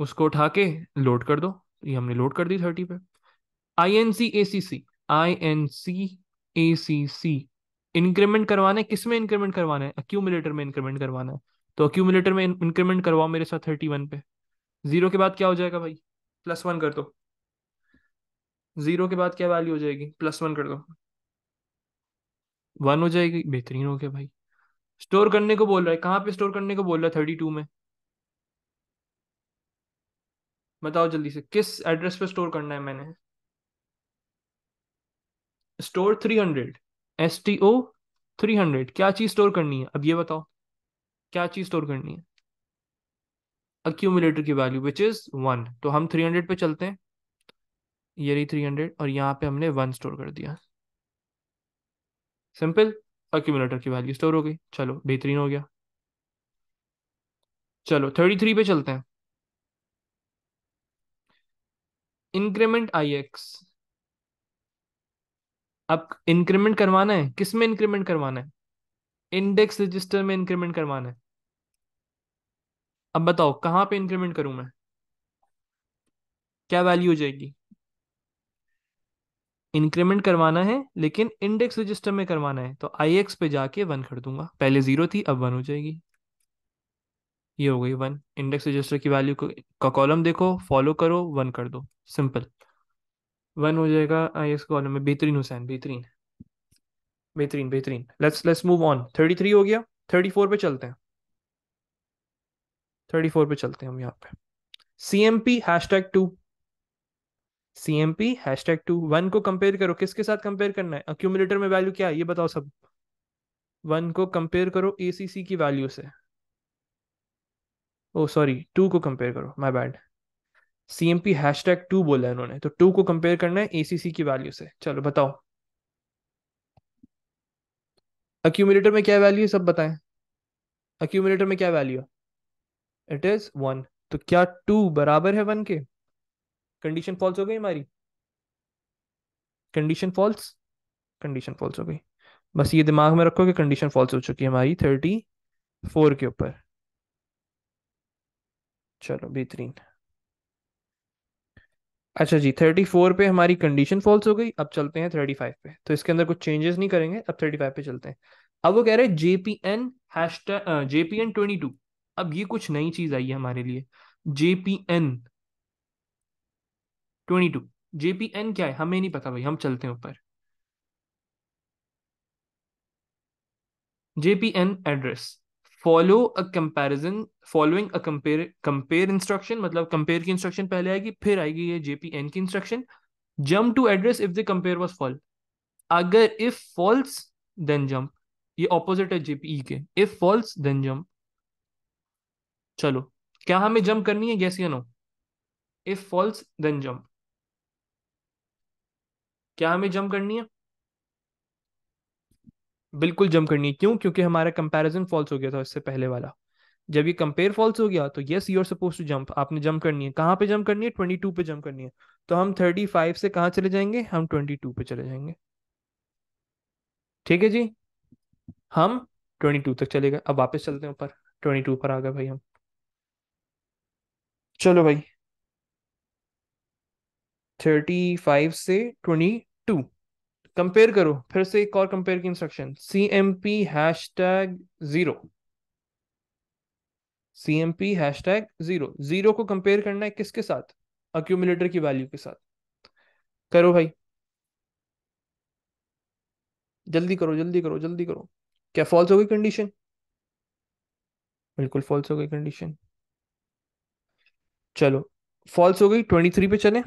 उसको उठा के लोड कर दो ये हमने लोड कर दी थर्टी पे I N C A C C I N C A C C increment करवाना है किस में इंक्रीमेंट करवाना है अक्यूमुलेटर में इंक्रीमेंट करवाना है तो अक्यूमुलेटर में इंक्रीमेंट करवाओ मेरे साथ थर्टी वन पे जीरो के बाद क्या हो जाएगा भाई प्लस वन कर दो जीरो के बाद क्या वैल्यू हो जाएगी प्लस वन कर दो वन हो जाएगी बेहतरीन हो गया भाई स्टोर करने को बोल रहा है कहाँ पे स्टोर करने को बोल रहा है थर्टी टू में बताओ जल्दी से किस एड्रेस पे स्टोर करना है मैंने store three hundred S T O three hundred क्या चीज स्टोर करनी है अब ये बताओ क्या चीज स्टोर करनी है अक्यूमुलेटर की वैल्यू विच इज वन तो हम थ्री हंड्रेड पे चलते हैं ये रही थ्री हंड्रेड और यहाँ पे हमने वन स्टोर कर दिया सिंपल अक्यूमुलेटर की वैल्यू स्टोर हो गई चलो बेहतरीन हो गया चलो थर्टी थ्री पे चलते हैं इंक्रीमेंट आई एक्स अब इंक्रीमेंट करवाना है किस में इंक्रीमेंट करवाना है इंडेक्स रजिस्टर में इंक्रीमेंट करवाना है अब बताओ कहाँ पे इंक्रीमेंट करूं मैं क्या वैल्यू हो जाएगी इंक्रीमेंट करवाना है लेकिन इंडेक्स रजिस्टर में करवाना है तो आई एक्स पे जाके वन कर दूंगा पहले जीरो थी अब वन हो जाएगी ये हो गई वन इंडेक्स रजिस्टर की वैल्यू का कॉलम देखो फॉलो करो वन कर दो सिंपल वन हो जाएगा एस कॉलम में बेहतरीन हुसैन बेहतरीन बेहतरीन बेहतरीन let's let's move on thirty three हो गया थर्टी फोर पे चलते हैं थर्टी फोर पे चलते हैं हम यहाँ पे C M P hash tag two C M P hash tag two one को कंपेयर करो किसके साथ कंपेयर करना है अक्यूमुलेटर में वैल्यू क्या है ये बताओ सब वन को कंपेयर करो ए सी सी की वैल्यू से ओ सॉरी टू को कंपेयर करो my bad C M P hash tag two बोला है उन्होंने तो टू को कंपेयर करना है एसीसी की वैल्यू से चलो बताओ अक्यूमिलेटर में क्या वैल्यू है सब बताएं अक्यूमिलेटर में क्या वैल्यू है इट इज वन तो क्या टू बराबर है वन के कंडीशन फॉल्स हो गई हमारी कंडीशन फॉल्स कंडीशन फॉल्स हो गई बस ये दिमाग में रखो कि कंडीशन फॉल्स हो चुकी है हमारी थर्टी फोर के ऊपर चलो बेहतरीन अच्छा जी थर्टी फोर पे हमारी कंडीशन फॉल्स हो गई अब चलते हैं थर्टी फाइव पे तो इसके अंदर कुछ चेंजेस नहीं करेंगे अब थर्टी फाइव पे चलते हैं अब वो कह रहे हैं जेपीएन जेपीएन ट्वेंटी टू अब ये कुछ नई चीज आई है हमारे लिए जेपीएन ट्वेंटी टू जेपीएन क्या है हमें नहीं पता भाई हम चलते हैं ऊपर JPN address follow uh comparison following अ कंपेयर कंपेयर इंस्ट्रक्शन मतलब कंपेयर की इंस्ट्रक्शन पहले आएगी फिर आएगी ये जेपी एन की instruction jump to address if the compare was false अगर इफ फॉल्स देन जम्प ये ऑपोजिट है जेपीई e के इफ फॉल्स देन जम्प चलो क्या हमें जम्प करनी है गैस या no if false then jump क्या हमें जम्प करनी है बिल्कुल जंप करनी क्यों क्योंकि हमारा कंपैरिजन फॉल्स हो गया था इससे पहले वाला जब ये कंपेयर फॉल्स हो गया तो yes you are suppose to jump आपने जंप करनी है कहाँ पे जंप करनी है ट्वेंटी टू पे जंप करनी है तो हम थर्टी फाइव से कहाँ चले जाएंगे हम ट्वेंटी टू पे चले जाएंगे ठीक है जी हम ट्वेंटी टू तक चले गए अब वापस चलते हैं ऊपर ट्वेंटी टू पर आ गए भाई हम चलो भाई थर्टी फाइव से ट्वेंटी टू कंपेयर करो फिर से एक और कंपेयर की instruction C M P hash tag zero C M P hash tag zero zero को कंपेयर करना है किसके साथ अक्यूमुलेटर की वैल्यू के साथ करो भाई जल्दी करो जल्दी करो जल्दी करो क्या फॉल्स हो गई कंडीशन बिल्कुल फॉल्स हो गई कंडीशन चलो फॉल्स हो गई ट्वेंटी थ्री पे चले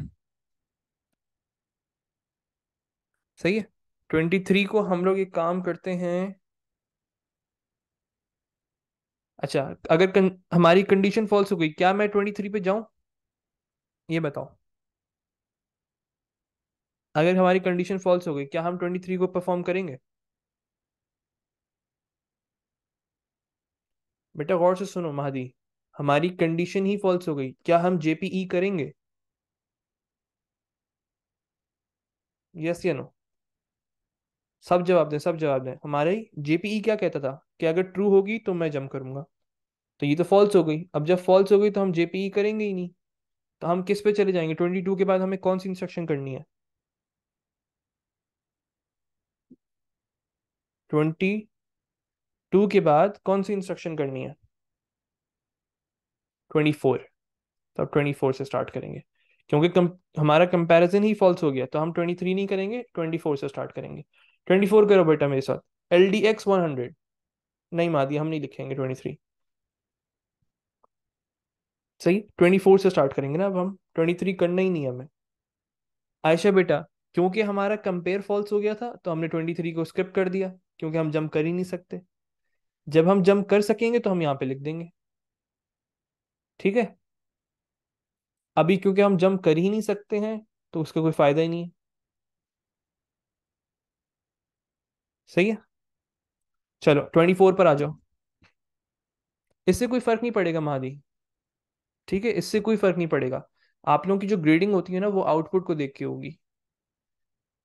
सही है ट्वेंटी थ्री को हम लोग एक काम करते हैं अच्छा अगर कन, हमारी कंडीशन फॉल्स हो गई क्या मैं ट्वेंटी थ्री पे जाऊं ये बताओ अगर हमारी कंडीशन फॉल्स हो गई क्या हम ट्वेंटी थ्री को परफॉर्म करेंगे बेटा गौर से सुनो महादी हमारी कंडीशन ही फॉल्स हो गई क्या हम जेपीई e करेंगे यस या नो सब जवाब दें सब जवाब दें हमारे जेपीई क्या कहता था कि अगर ट्रू होगी तो मैं जम करूंगा तो ये तो फॉल्स हो गई अब जब फॉल्स हो गई तो हम जेपीई करेंगे ही नहीं तो हम किस पे चले जाएंगे ट्वेंटी टू के बाद हमें कौन सी इंस्ट्रक्शन करनी है ट्वेंटी टू के बाद कौन सी इंस्ट्रक्शन करनी है ट्वेंटी फोर तो अब ट्वेंटी फोर से स्टार्ट करेंगे क्योंकि कम, हमारा कंपैरिजन ही फॉल्स हो गया तो हम ट्वेंटी थ्री नहीं करेंगे ट्वेंटी फोर से स्टार्ट करेंगे ट्वेंटी फोर करो बेटा मेरे साथ L D X one hundred नहीं मादी हम नहीं लिखेंगे ट्वेंटी थ्री सही ट्वेंटी फोर से स्टार्ट करेंगे ना अब हम ट्वेंटी थ्री करना ही नहीं हमें आयशा बेटा क्योंकि हमारा कंपेयर फॉल्स हो गया था तो हमने ट्वेंटी थ्री को स्किप कर दिया क्योंकि हम जंप कर ही नहीं सकते जब हम जंप कर सकेंगे तो हम यहाँ पे लिख देंगे ठीक है अभी क्योंकि हम जंप कर ही नहीं सकते हैं तो उसका कोई फायदा ही नहीं है सही है चलो ट्वेंटी फोर पर आ जाओ इससे कोई फर्क नहीं पड़ेगा महादी ठीक है इससे कोई फर्क नहीं पड़ेगा आप लोगों की जो ग्रेडिंग होती है ना वो आउटपुट को देख के होगी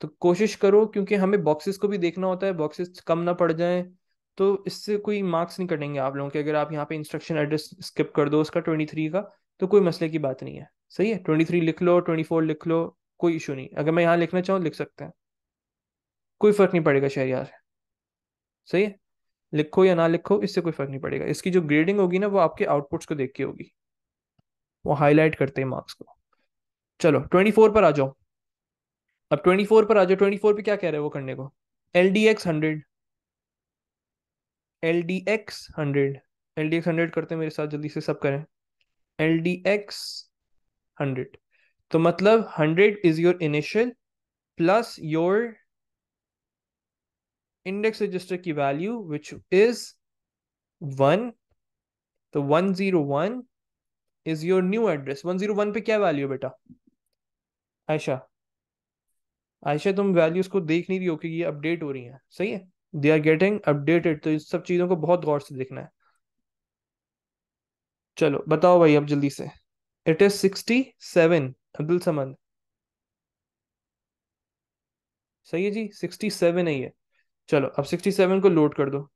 तो कोशिश करो क्योंकि हमें बॉक्सेस को भी देखना होता है बॉक्सेस कम ना पड़ जाए तो इससे कोई मार्क्स नहीं कटेंगे आप लोगों के अगर आप यहाँ पे इंस्ट्रक्शन एड्रेस स्किप कर दो उसका ट्वेंटी थ्री का तो कोई मसले की बात नहीं है सही है ट्वेंटी थ्री लिख लो ट्वेंटी फोर लिख लो कोई इशू नहीं अगर मैं यहाँ लिखना चाहूँ लिख सकते हैं कोई फर्क नहीं पड़ेगा यार सही है लिखो या ना लिखो इससे कोई फर्क नहीं पड़ेगा इसकी जो ग्रेडिंग होगी ना वो आपके आउटपुट्स को देख के होगी वो हाईलाइट करते हैं मार्क्स को चलो ट्वेंटी फोर पर आ जाओ अब ट्वेंटी फोर पर आ जाओ ट्वेंटी फोर पे क्या कह रहे हैं वो करने को L D X hundred L D X hundred L D X hundred करते हैं मेरे साथ जल्दी से सब करें एल डी एक्स हंड्रेड तो मतलब hundred is your initial plus your index register की वैल्यू विच इज वन तो one zero one is your new address one zero one पे क्या वैल्यू बेटा आयशा आयशा तुम वैल्यूज को देख नहीं रही हो क्योंकि ये अपडेट हो रही है सही है दे आर गेटिंग अपडेटेड तो इस सब चीजों को बहुत गौर से देखना है चलो बताओ भाई अब जल्दी से it is sixty seven Abdul Samad सही है जी सिक्सटी सेवन है ये चलो अब सिक्सटी सेवन को लोड कर दो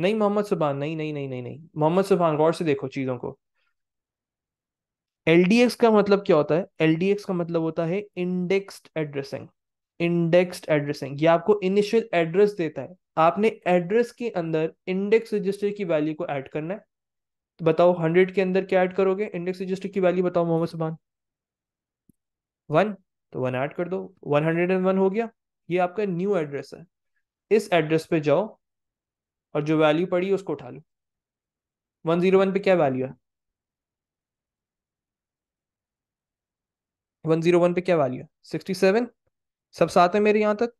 नहीं मोहम्मद सुबहान नहीं नहीं नहीं नहीं नहीं मोहम्मद सुबहान गौर से देखो चीज़ों को एल का मतलब क्या होता है एल का मतलब होता है इंडेक्स्ड एड्रेसिंग इंडेक्स्ड एड्रेसिंग ये आपको इनिशियल एड्रेस देता है आपने एड्रेस के अंदर इंडेक्स रजिस्टर की वैल्यू को ऐड करना है तो बताओ हंड्रेड के अंदर क्या ऐड करोगे इंडेक्स रजिस्टर की वैल्यू बताओ मोहम्मद सुबहान वन तो वन ऐड कर दो वन हंड्रेड एंड वन हो गया ये आपका न्यू एड्रेस है इस एड्रेस पे जाओ और जो वैल्यू पड़ी उसको उठा लो वन जीरो वन पे क्या वैल्यू है वन जीरो वन पे क्या वैल्यू है सिक्सटी सेवन सब साथ है मेरे यहाँ तक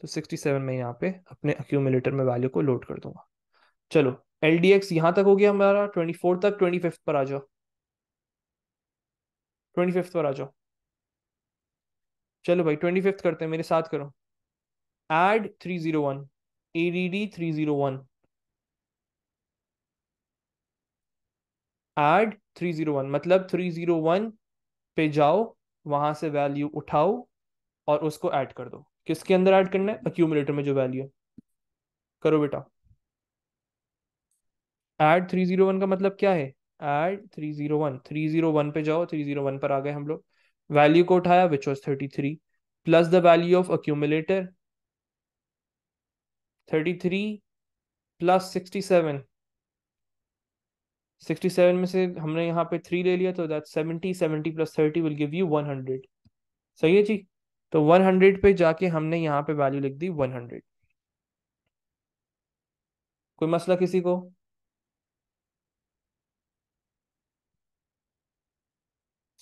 तो सिक्सटी सेवन में यहाँ पे अपने अक्यूमिलेटर में वैल्यू को लोड कर दूंगा चलो एल डी एक्स यहाँ तक हो गया हमारा ट्वेंटी फोर तक ट्वेंटी फिफ्थ पर आ जाओ ट्वेंटी फिफ्थ पर आ जाओ चलो भाई ट्वेंटी फिफ्थ करते हैं मेरे साथ करो add three zero one A D D three zero one add three zero one मतलब थ्री जीरो वन पे जाओ वहां से वैल्यू उठाओ और उसको ऐड कर दो किसके अंदर ऐड करना है अक्यूमुलेटर में जो वैल्यू है करो बेटा एड थ्री जीरो वन का मतलब क्या है add three zero one three zero one पे जाओ थ्री जीरो वन पर आ गए हम लोग वैल्यू को उठाया which was thirty three plus the value of accumulator thirty three plus sixty seven sixty seven में से हमने यहाँ पे थ्री ले लिया तो that seventy seventy plus thirty will give you one hundred सही है जी तो वन हंड्रेड पे जाके हमने यहाँ पे वैल्यू लिख दी वन हंड्रेड कोई मसला किसी को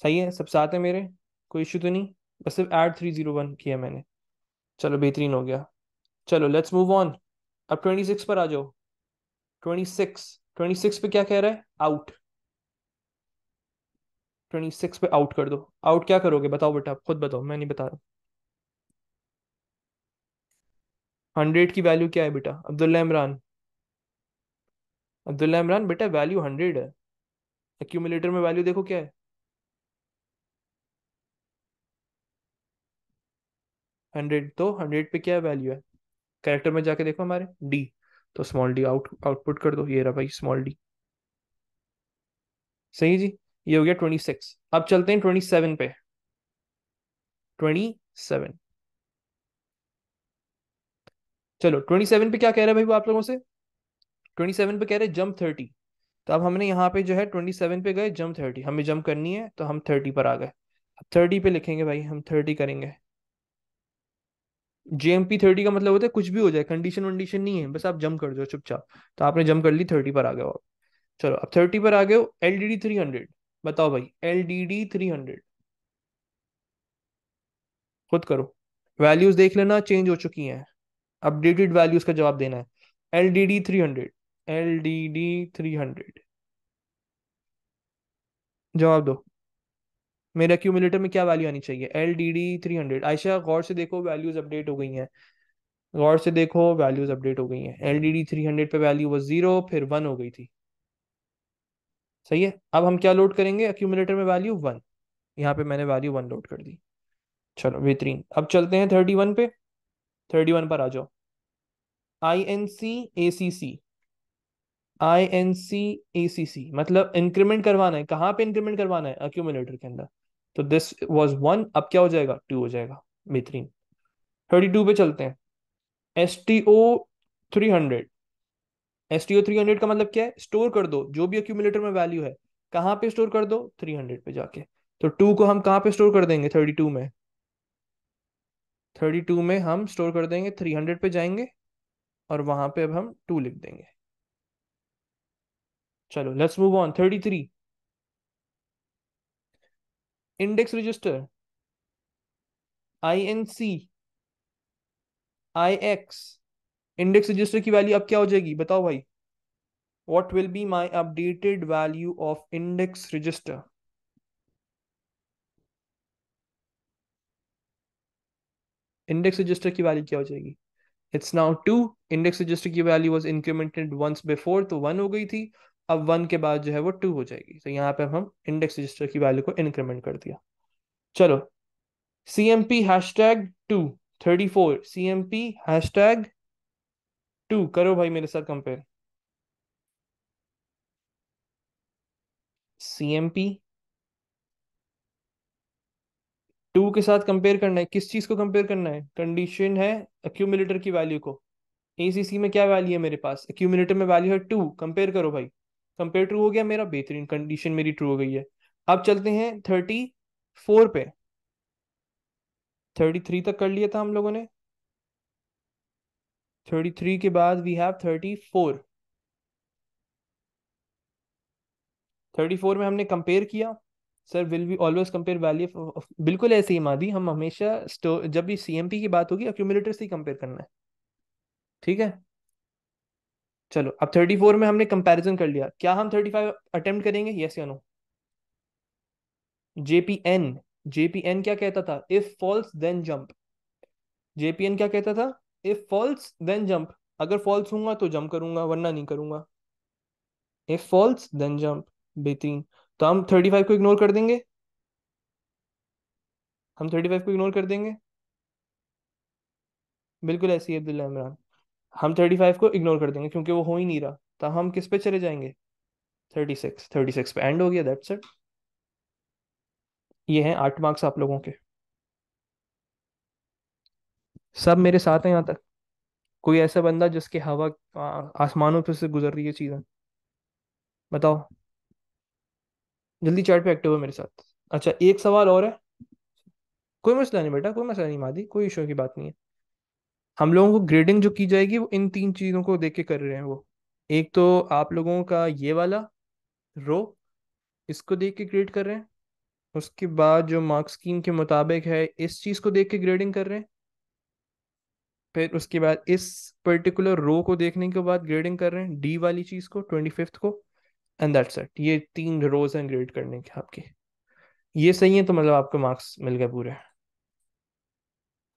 सही है सब साथ है मेरे कोई इशू तो नहीं बस सिर्फ एड थ्री जीरो वन किया मैंने चलो बेहतरीन हो गया चलो लेट्स मूव ऑन अब ट्वेंटी सिक्स पर आ जाओ ट्वेंटी सिक्स ट्वेंटी सिक्स पे क्या कह रहा है आउट ट्वेंटी सिक्स पे आउट कर दो आउट क्या करोगे बताओ बेटा खुद बताओ मैं नहीं बता रहा हंड्रेड की वैल्यू क्या है बेटा अब्दुल्ला इमरान अब्दुल्ला इमरान बेटा वैल्यू हंड्रेड है एक्यूमुलेटर में वैल्यू देखो क्या है हंड्रेड तो हंड्रेड पे क्या वैल्यू है कैरेक्टर में जाके देखो हमारे डी तो स्मॉल डी आउट आउटपुट कर दो ये रहा भाई स्मॉल डी सही जी ये हो गया ट्वेंटी सिक्स अब चलते हैं ट्वेंटी सेवन पे ट्वेंटी सेवन चलो ट्वेंटी सेवन पे क्या कह रहे हैं भाई वो आप लोगों से ट्वेंटी सेवन पे कह रहे हैं जंप थर्टी तो अब हमने यहाँ पे जो है ट्वेंटी सेवन पे गए जम्प थर्टी हमें जम्प करनी है तो हम थर्टी पर आ गए अब थर्टी पे लिखेंगे भाई हम थर्टी करेंगे जेएमपी थर्टी का मतलब होता है कुछ भी हो जाए कंडीशन वंडीशन नहीं है बस आप जम कर दो चुपचाप तो आपने जम कर ली थर्टी पर आ गए हो चलो अब थर्टी पर आ गए हो L D D three hundred बताओ भाई L D D three hundred खुद करो वैल्यूज देख लेना चेंज हो चुकी हैं अपडेटेड वैल्यूज का जवाब देना है L D D three hundred L D D three hundred जवाब दो मेरे एक्यूमुलेटर में क्या वैल्यू आनी चाहिए L D D three hundred Ayesha गौर से देखो वैल्यूज अपडेट हो गई हैं गौर से देखो वैल्यूज अपडेट हो गई हैं L D D three hundred पर वैल्यू वो जीरो फिर वन हो गई थी सही है अब हम क्या लोड करेंगे एक्यूमुलेटर में वैल्यू वन यहाँ पे मैंने वैल्यू वन लोड कर दी चलो बेहतरीन अब चलते हैं थर्टी वन पे थर्टी वन पर आ जाओ आई N C A C C I N C A C सी मतलब इंक्रीमेंट करवाना है कहाँ पे इंक्रीमेंट करवाना है अक्यूमुलेटर के अंदर तो दिस वॉज वन अब क्या हो जाएगा टू हो जाएगा बेहतरीन थर्टी टू पे चलते हैं S T O three hundred S T O three hundred का मतलब क्या है स्टोर कर दो जो भी अक्यूमुलेटर में वैल्यू है कहाँ पे स्टोर कर दो थ्री हंड्रेड पे जाके तो टू को हम कहाँ पे स्टोर कर देंगे थर्टी टू में थर्टी टू में हम स्टोर कर देंगे थ्री हंड्रेड पे जाएंगे और वहां पे अब हम टू लिख देंगे चलो let's move on thirty three index register I N C I X index register की वैल्यू अब क्या हो जाएगी बताओ भाई what will be my updated value of index register index register की वैल्यू क्या हो जाएगी it's now two index register की value was incremented once before तो वन हो गई थी अब वन के बाद जो है वो टू हो जाएगी तो यहाँ पे हम इंडेक्स रजिस्टर की वैल्यू को इंक्रीमेंट कर दिया चलो C M P hash tag two thirty four C M P hash tag two करो भाई मेरे साथ compare C M P two के साथ कंपेयर करना है किस चीज को कंपेयर करना है कंडीशन है अक्यूमिलेटर की वैल्यू को एसीसी में क्या वैल्यू है मेरे पास अक्यूमिलेटर में वैल्यू है टू कंपेयर करो भाई कंपेयर ट्रू हो गया मेरा बेहतरीन कंडीशन मेरी ट्रू हो गई है अब चलते हैं थर्टी फोर पे थर्टी थ्री तक कर लिया था हम लोगों ने थर्टी थ्री के बाद we have thirty four thirty four में हमने कंपेयर किया sir will we always compare value बिल्कुल ऐसे ही मादी हम हमेशा जब भी सीएमपी की बात होगी अक्यूमुलेटर से ही कंपेयर करना है ठीक है चलो अब थर्टी फोर में हमने कंपैरिजन कर लिया क्या हम थर्टी फाइव अटेम्प्ट करेंगे यस या नो जेपीएन जेपीएन क्या कहता था if false then jump JPN क्या कहता था इफ फॉल्स देन जंप अगर फॉल्स होगा तो जंप करूंगा वरना नहीं करूंगा इफ फॉल्स देन जंप बेहतरीन तो हम थर्टी फाइव को इग्नोर कर देंगे हम थर्टी फाइव को इग्नोर कर देंगे बिल्कुल ऐसी अब्दुल्ला इमरान हम थर्टी फाइव को इग्नोर कर देंगे क्योंकि वो हो ही नहीं रहा तो हम किस पे चले जाएंगे थर्टी सिक्स थर्टी सिक्स पे एंड हो गया दैट्स इट ये हैं आठ मार्क्स आप लोगों के सब मेरे साथ हैं यहाँ तक कोई ऐसा बंदा जिसके हवा आसमानों पर से गुजर रही है चीज़ें बताओ जल्दी चैट पे एक्टिव हो मेरे साथ अच्छा एक सवाल और है कोई मसला नहीं बेटा कोई मसला नहीं मादी कोई इशू की बात नहीं है हम लोगों को ग्रेडिंग जो की जाएगी वो इन तीन चीज़ों को देख के कर रहे हैं वो एक तो आप लोगों का ये वाला रो इसको देख के ग्रेड कर रहे हैं उसके बाद जो मार्क्स स्कीम के मुताबिक है इस चीज़ को देख के ग्रेडिंग कर रहे हैं फिर उसके बाद इस पर्टिकुलर रो को देखने के बाद ग्रेडिंग कर रहे हैं डी वाली चीज़ को ट्वेंटी फिफ्थ को एंड दैट्स इट ये तीन रोज हैं ग्रेड करने के आपके ये सही है तो मतलब आपको मार्क्स मिल गए पूरे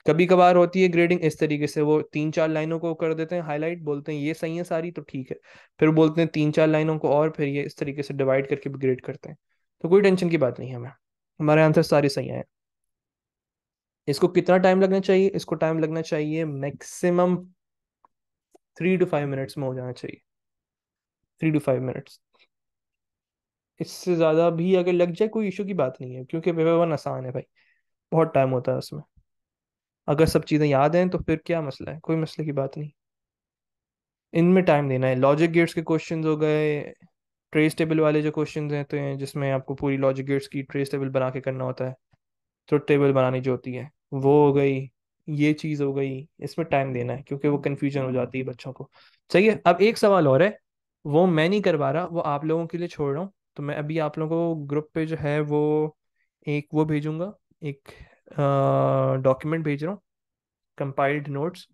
कभी कभार होती है ग्रेडिंग इस तरीके से वो तीन चार लाइनों को कर देते हैं हाईलाइट बोलते हैं ये सही है सारी तो ठीक है फिर बोलते हैं तीन चार लाइनों को और फिर ये इस तरीके से डिवाइड करके भी ग्रेड करते हैं तो कोई टेंशन की बात नहीं है हमें हमारे आंसर सारे सही हैं इसको कितना टाइम लगना चाहिए इसको टाइम लगना चाहिए maximum three two five minutes में हो जाना चाहिए थ्री टू फाइव मिनट्स इससे ज़्यादा भी अगर लग जाए कोई इशू की बात नहीं है क्योंकि पेपर वन आसान है भाई बहुत टाइम होता है उसमें अगर सब चीज़ें याद हैं तो फिर क्या मसला है कोई मसले की बात नहीं इनमें टाइम देना है लॉजिक गेट्स के क्वेश्चंस हो गए ट्रेस टेबल वाले जो क्वेश्चंस हैं तो हैं जिसमें आपको पूरी लॉजिक गेट्स की ट्रेस टेबल बना के करना होता है तो टेबल बनानी जो होती है वो हो गई ये चीज़ हो गई इसमें टाइम देना है क्योंकि वो कन्फ्यूजन हो जाती है बच्चों को सही है अब एक सवाल और है वो मैं नहीं करवा रहा वो आप लोगों के लिए छोड़ रहा हूँ तो मैं अभी आप लोगों को ग्रुप पे जो है वो एक वो भेजूंगा एक डॉक्यूमेंट भेज रहा हूँ कंपाइल्ड नोट्स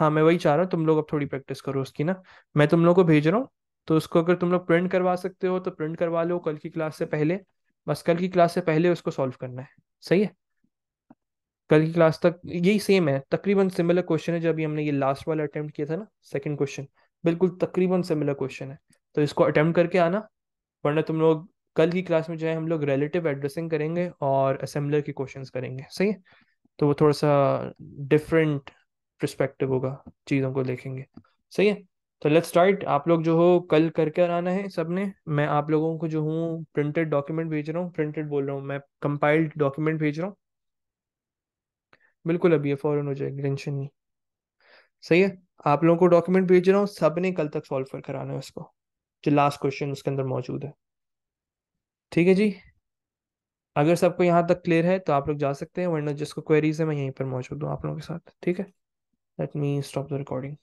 हाँ मैं वही चाह रहा हूँ तुम लोग अब थोड़ी प्रैक्टिस करो उसकी ना मैं तुम लोग को भेज रहा हूँ तो उसको अगर तुम लोग प्रिंट करवा सकते हो तो प्रिंट करवा लो कल की क्लास से पहले बस कल की क्लास से पहले उसको सॉल्व करना है सही है कल की क्लास तक यही सेम है तकरीबन सिमिलर क्वेश्चन है जब हमने ये लास्ट वाला अटेम्प्ट किया था ना सेकंड क्वेश्चन बिल्कुल तकरीबन सिमिलर क्वेश्चन है तो इसको अटेम्प्ट करके आना वरना तुम लोग कल की क्लास में जो है हम लोग रिलेटिव एड्रेसिंग करेंगे और असेंबलर के क्वेश्चन करेंगे सही है तो वो थोड़ा सा डिफरेंट प्रस्पेक्टिव होगा चीज़ों को देखेंगे सही है तो लेट्स स्टार्ट आप लोग जो हो कल करके आना है सबने मैं आप लोगों को जो हूँ प्रिंटेड डॉक्यूमेंट भेज रहा हूँ प्रिंटेड बोल रहा हूँ मैं कंपाइल्ड डॉक्यूमेंट भेज रहा हूँ बिल्कुल अभी ये फ़ौरन हो जाएगी टेंशन नहीं सही है आप लोगों को डॉक्यूमेंट भेज रहा हूँ सबने कल तक सॉल्व कर कराना है उसको जो लास्ट क्वेश्चन उसके अंदर मौजूद है ठीक है जी अगर सबको यहाँ तक क्लियर है तो आप लोग जा सकते हैं वरना जिसको क्वेरीज है मैं यहीं पर मौजूद हूँ आप लोगों के साथ ठीक है let me stop the recording